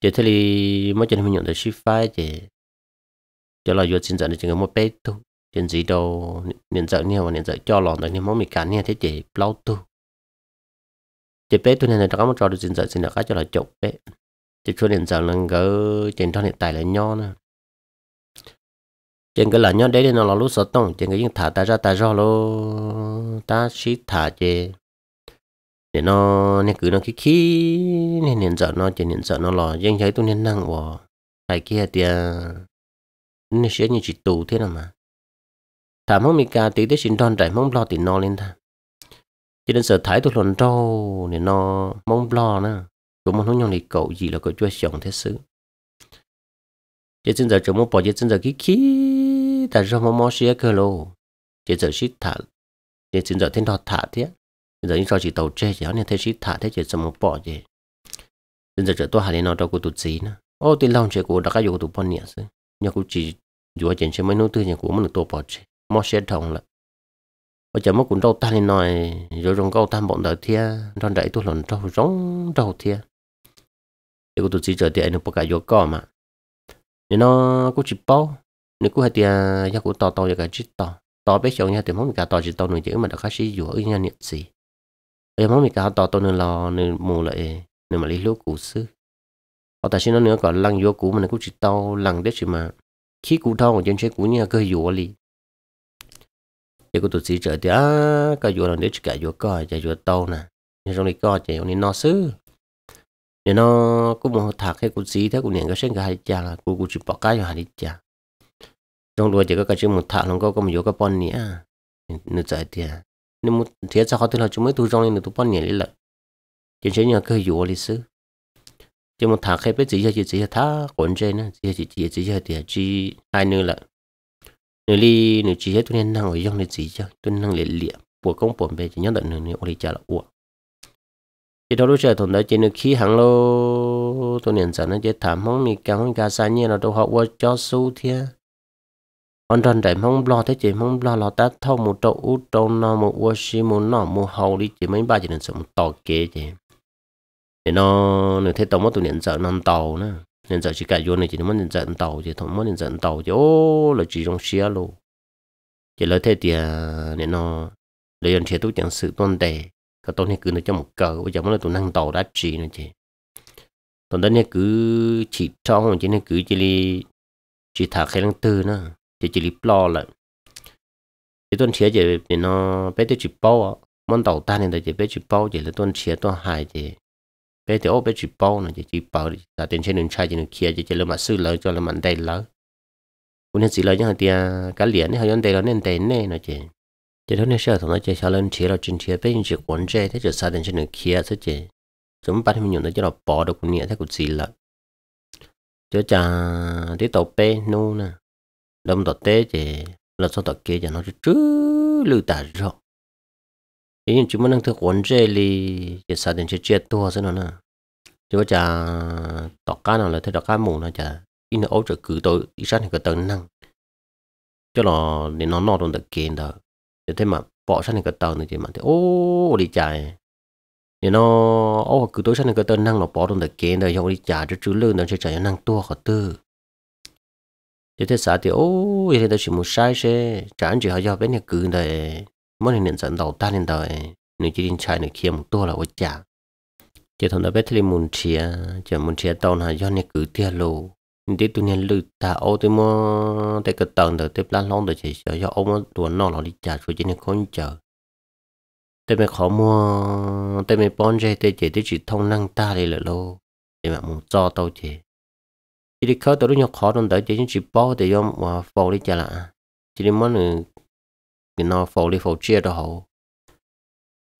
chỉ thấy thì mới chân mình nhổ được ship file chỉ cho là vô xin dẫn được chỉ có một bé thôi trên gì đâu nên giờ nhiều và nên giờ cho lòng rồi nên món mình cá nha thế chị lâu tu chị bé tu nên là có một trò được xin giờ xin được cái cho là chụp đấy chị cho nên giờ lần gỡ trên đó hiện tại là nho nè trên cái là nho đấy nó là lúc sợ tông trên cái những thả ta ra ta ra lô ta chỉ thả chị để nó nên cứ nó khí khí nên nên giờ nó trên nên giờ nó là danh giới tu nên năng bỏ tại kia thì à, nên sẽ như chỉ tù thế nào mà mong mong lo lên ta, chỉ nên sợ thái tôi lòn trâu để nó mong lo nữa cũng mong nó nhau này cậu gì là cậu cho chồng thế sự chỉ xin giờ chúng mong bỏ chỉ xin giờ cái khí ta ra mong mong xia cơ lô chỉ giờ xít thả chỉ xin giờ thiên đo thả thế chỉ giờ những trò chỉ tàu tre chỉ hắn thế xít thả thế chỉ xin mong bỏ gì xin giờ trở tôi hà đến nó đâu có tụt gì nữa ô tiền lòng chơi của đã có dùng tụt bao nhiêu sự nhà cũng chỉ dù ở trên chơi mấy nô tư nhà cũng mình tôi bỏ chơi mò xe thòng là bây giờ mất cũng đâu ta lên nói rồi rong câu tam bọn đời thia rong rảy tôi lần trâu rong trâu thia để cô tụi chỉ chờ thì anh bọc cả vô cỏ mà nên nó cũng chỉ bao nếu cũng hay tiền giá cũng to to giá cả chỉ to to bé chồng nhà tiền món cả to chỉ to nữa chứ mà đã khá sĩ dùa ý nhà nhiệt gì bây mình cả to to nữa lo nên mù lại nên mà lý lúa cũ xứ họ ta xin nó nữa còn lăng vô cũ mà nó cũng chỉ to lăng đấy chứ mà khi cũ thao ở trên xe cũ nhà cơ dùa liền giờ có tụi sĩ trở thì á cái vô là nếu chỉ cả vô coi chạy vô to nè nhưng trong này coi chạy vô này nó xứ nên nó cũng một thạc hay cũng sĩ thế cũng niệm cái sinh cái cha là cô cô chỉ bỏ cái vào hai cha trong đuôi chỉ có cái chữ một thạc nó có có một vô cái pon nhỉ nó chạy thì nếu một thế sao họ tin là chúng mới tu trong nên tụ pon nhỉ lại chỉ chỉ nhờ cơ vô lịch sử chỉ một thạc hay biết chỉ cho chỉ chỉ thá quần trên nè chỉ chỉ chỉ chỉ thì chỉ hai nữa là nếu li nếu chỉ hết tôi nên năng ở trong này chỉ cho tôi năng liệt liệt bộ công bổn về chỉ nhớ tận nếu tôi trả là uổng chỉ đâu lúc trẻ thằng đó chỉ nếu khí hàng lô tôi nhận ra nó chỉ thảm không mi cao hơn cả sai nhiên là tôi họ qua cho su thiên on trần đại mong lo thế chỉ mong lo lo ta thâu một trâu út trâu nó một qua xi một nọ một hầu đi chỉ mấy ba chỉ nên sống tàu kế chứ để nó nếu thế tổng mất tôi nhận sợ năm tàu nữa nên giờ chỉ cả vô này chỉ nó muốn dẫn tàu chỉ thằng muốn dẫn tàu chỉ ô là chỉ trong xe luôn chỉ lấy thế thì à, nên nó lấy anh chị tôi chẳng sự tôn đề cả tôi này cứ nó cho một cờ bây giờ mới là tụi năng tàu đã chỉ nữa chị tôi đó này cứ chỉ cho trong chỉ này cứ chỉ đi chỉ thả cái năng tư nữa chỉ chỉ đi lo lại chỉ tôi chia chỉ nên nó bé tôi chỉ bao món tàu ta nên là chỉ bé chỉ bao chỉ là tôi chia tôi hai chỉ bé thì ô bé chỉ bao nè chỉ bao là tiền trên đường trai chỉ đường kia chỉ chỉ là mà sư lỡ cho là mình đầy lỡ cũng nên chỉ lỡ những hàng cá liền hay những đầy là nên đầy nè nó chỉ chỉ thôi nên sợ thằng nó chỉ sợ lên chỉ là trên chia bé chỉ quấn chế, thế chỉ sao tiền trên đường kia thế chỉ chúng bắt mình nhung nó chỉ nó bỏ được cũng nghĩa thế cũng chỉ lỡ chứ chả đi tàu bé nô nè đông tàu té chỉ là sau tàu kia giờ nó chứ lư tả rồi ý chúng mình đang thực quấn chơi li chỉ sao đến chơi chơi tua thế nào nè chứ bây giờ tọt cá nào là thấy tọt cá mù nó chả in nó ốp trở cứ tôi ít sát thì có tầng năng cho nó để nó nọ trong tầng kia đó để thế mà bỏ sát thì có tầng này chỉ mà thì ô đi chạy để nó ô cứ tôi sát thì có tầng năng nó bỏ trong tầng kia rồi không đi chạy cho chú lương nó sẽ chạy năng tua khó tư để thế sao thì ô thì thế đó chỉ một sai xe chẳng chỉ họ do bên này cứ này mỗi lần điện dẫn đầu ta lên đời nếu chỉ điện chạy nữa kia một tua là ôi chả chỉ thằng đó biết thì muốn chia chỉ muốn chia tàu là do này cứ tia nhưng để tụi này lự ta ô tụi mò để cái tầng đó tiếp lan long được chỉ sợ do ông tuổi nọ nó đi trả số chỉ này không chờ tụi mày khó mua tụi mày bón dây tụi chỉ tụi chỉ thông năng ta đi là lô để mà muốn cho tàu chỉ chỉ đi khơi tụi nhau khó trong đó chỉ chỉ bao để do mà phô đi trả lại chỉ đi món cái nó phổ đi phổ chia đó hậu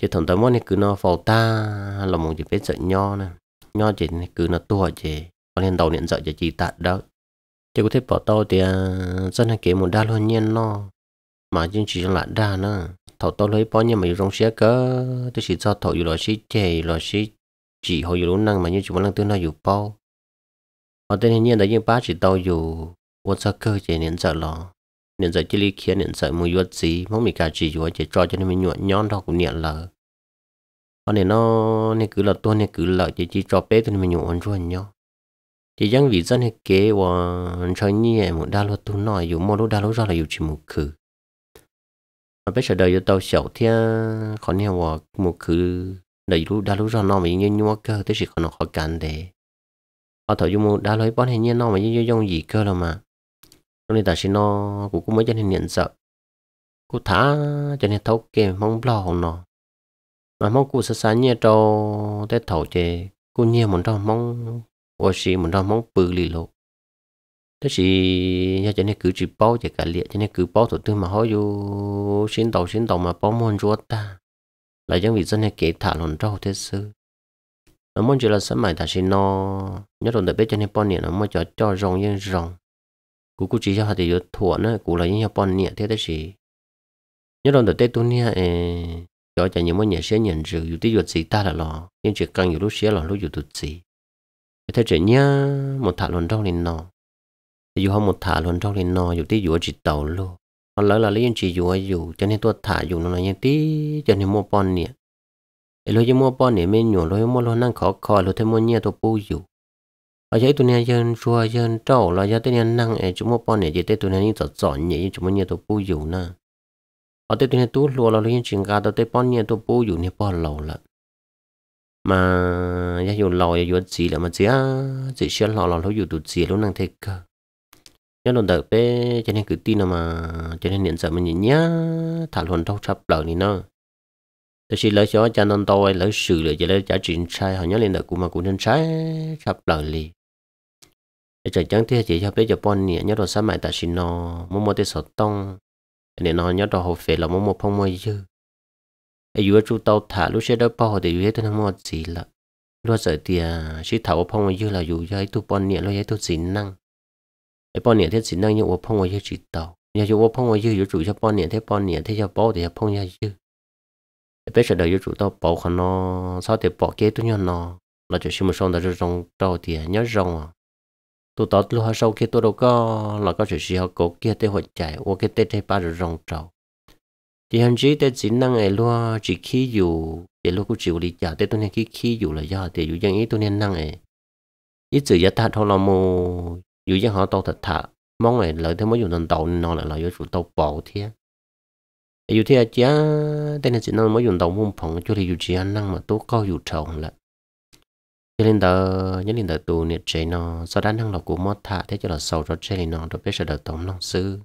thì thằng tao muốn thì cứ nó phổ ta là một chuyện biết sợi nho nè nho chỉ cứ nó tua chỉ còn lên đầu điện dạy chỉ tạ đó chứ có thích bỏ tao thì à, dân hay kiếm một đa luôn nhiên nó mà chương chỉ là đa nữa thầu tao lấy bao nhiêu mà rong xe cơ tôi chỉ cho thầu dù là xí chè là xí chỉ hồi dù năng mà như chúng năng tương lai dù bao ở đây nhiên là những ba chỉ tao dù quân sa cơ chỉ nên giờ lo nên giờ chỉ lý khiến nên sợ mua yuột gì mong mình cả chỉ yuột chỉ cho cho nên mình nhuận nhon đó cũng nhận lờ còn nên nó nên cứ là tôi nên cứ lợi chỉ chỉ cho bé tôi nên mình nhuận chuẩn nhau chỉ chẳng vì dân này kế và cho nhẹ một đa lô tôi nói dù mua lô đa lô ra là dù chỉ một khử mà bây giờ đời yêu tàu xấu thì còn nhiều và một khử đời lô đa lô ra nó mà như nhua cơ tới chỉ còn nó khó khăn để họ thổi dù một đa lô bón hay nhiên nó mà như dùng gì cơ là mà nên ta xin nó cũng cũng mới cho nên nhận sợ cô thả cho nên thấu kề mong lo hồng nó mà mong cô sơ sáng nhẹ cho tết thầu chè cô nhẹ một trong mong ô xì một trong mong bự lì lộ thế chỉ nhà cho nên cứ chỉ bao chè cả liệt cho nên cứ bao thủ tư mà hỏi vô xin tàu xin tàu mà bao môn ruột ta là những vị dân này kể thả lòn rau thế sư nó muốn chỉ là sớm mày ta xin nó nhớ rồi đợi biết cho nên bao niệm nó mới cho cho rong yên rong cú cú chỉ cho họ thì yếu thua nữa cú là những nhà bọn nhẹ thế đấy chỉ nhớ đâu được tết tuần nha ê cho cho những món nhà sẽ nhận rượu dù tí ruột gì ta là lo nhưng chỉ cần nhiều lúc sẽ là lúc dù tụt gì thế chỉ nhá một thả luôn trong lên nọ dù không một thả luôn trong lên nọ dù tí ruột chỉ tàu luôn họ lỡ là lấy chỉ ruột dù cho nên tôi thả dù nó là như tí cho nên mua bọn nhẹ lối mua bọn nhẹ mới nhủ lối mua lối năng khó khó lối thêm mua nhẹ tôi bù dù ở dưới tụi này dân chùa dân trâu là do tụi này năng ở chúng một bọn này chỉ tụi tụi này chọn chọn nhỉ chúng mình nhiều tụi bù dù na ở tụi tụi này lùa là liên chuyện cả tụi bọn nhiều tụi bù dù này bọn lâu lận mà giá dụ lò giá là mà chỉ chỉ xuyên lò lò nó dụ tụt chỉ nó năng thế cơ nhớ lần đầu bé cho nên cứ tin mà cho hiện giờ mình nhá thả luôn đâu sắp lợn này nó tôi xin lỗi cho cha non tôi lỡ sự lỡ trả chuyện sai họ nhớ lên đời của mà của nên sai sắp lợn liền cho chẳng tiếc chỉ cho biết cho bọn nè nhớ đồ sáng mai ta xin nó mua mua tết sọt tông để nó nhớ đồ hộp phê là mua mua phong mua dư ai vừa chú tàu thả lúc xe đó bao để vừa tên mua gì là lúc giờ thì chỉ à, thảo phong mua dư là dù cho ấy tu bọn nè lúc ấy tu gì năng ấy bọn nè thế gì năng nhưng phong mua dư chỉ tàu nhà chú phong mua dư vừa chủ cho bọn nè thế bọn nè thế cho bao để phong mua dư bây giờ đời chủ tao bảo khăn nó sao để bỏ kế tu nhau nó là chỉ một số đó là rong tàu thì à, nhớ rong à tụ tao lúc sau khi tôi đâu có là có sự gì họ cố kia tê hoạt chạy ô cái tết tê ba rồi rong trầu thì hắn chỉ tết chỉ năng ấy luôn chỉ khi dù để lúc cũng chịu lý trả tê tôi nên khi khi dù là do thì dù dân ý tôi nên năng ấy ít sự giá thật thôi là mù dù dân họ tao thật thà mong ấy lợi thế mới dùng nền tàu nó lại là do chủ tàu bỏ thế dù thế à chả tê nên chỉ năng mới dùng tàu mông phẳng cho thì dù chỉ năng mà tôi cao dù trầu là cho lên đờ nhớ nên đờ tù nhiệt chế nó sau đó năng lọc của mót thả thế cho là sầu rồi chế nó rồi biết sẽ được tổng năng sư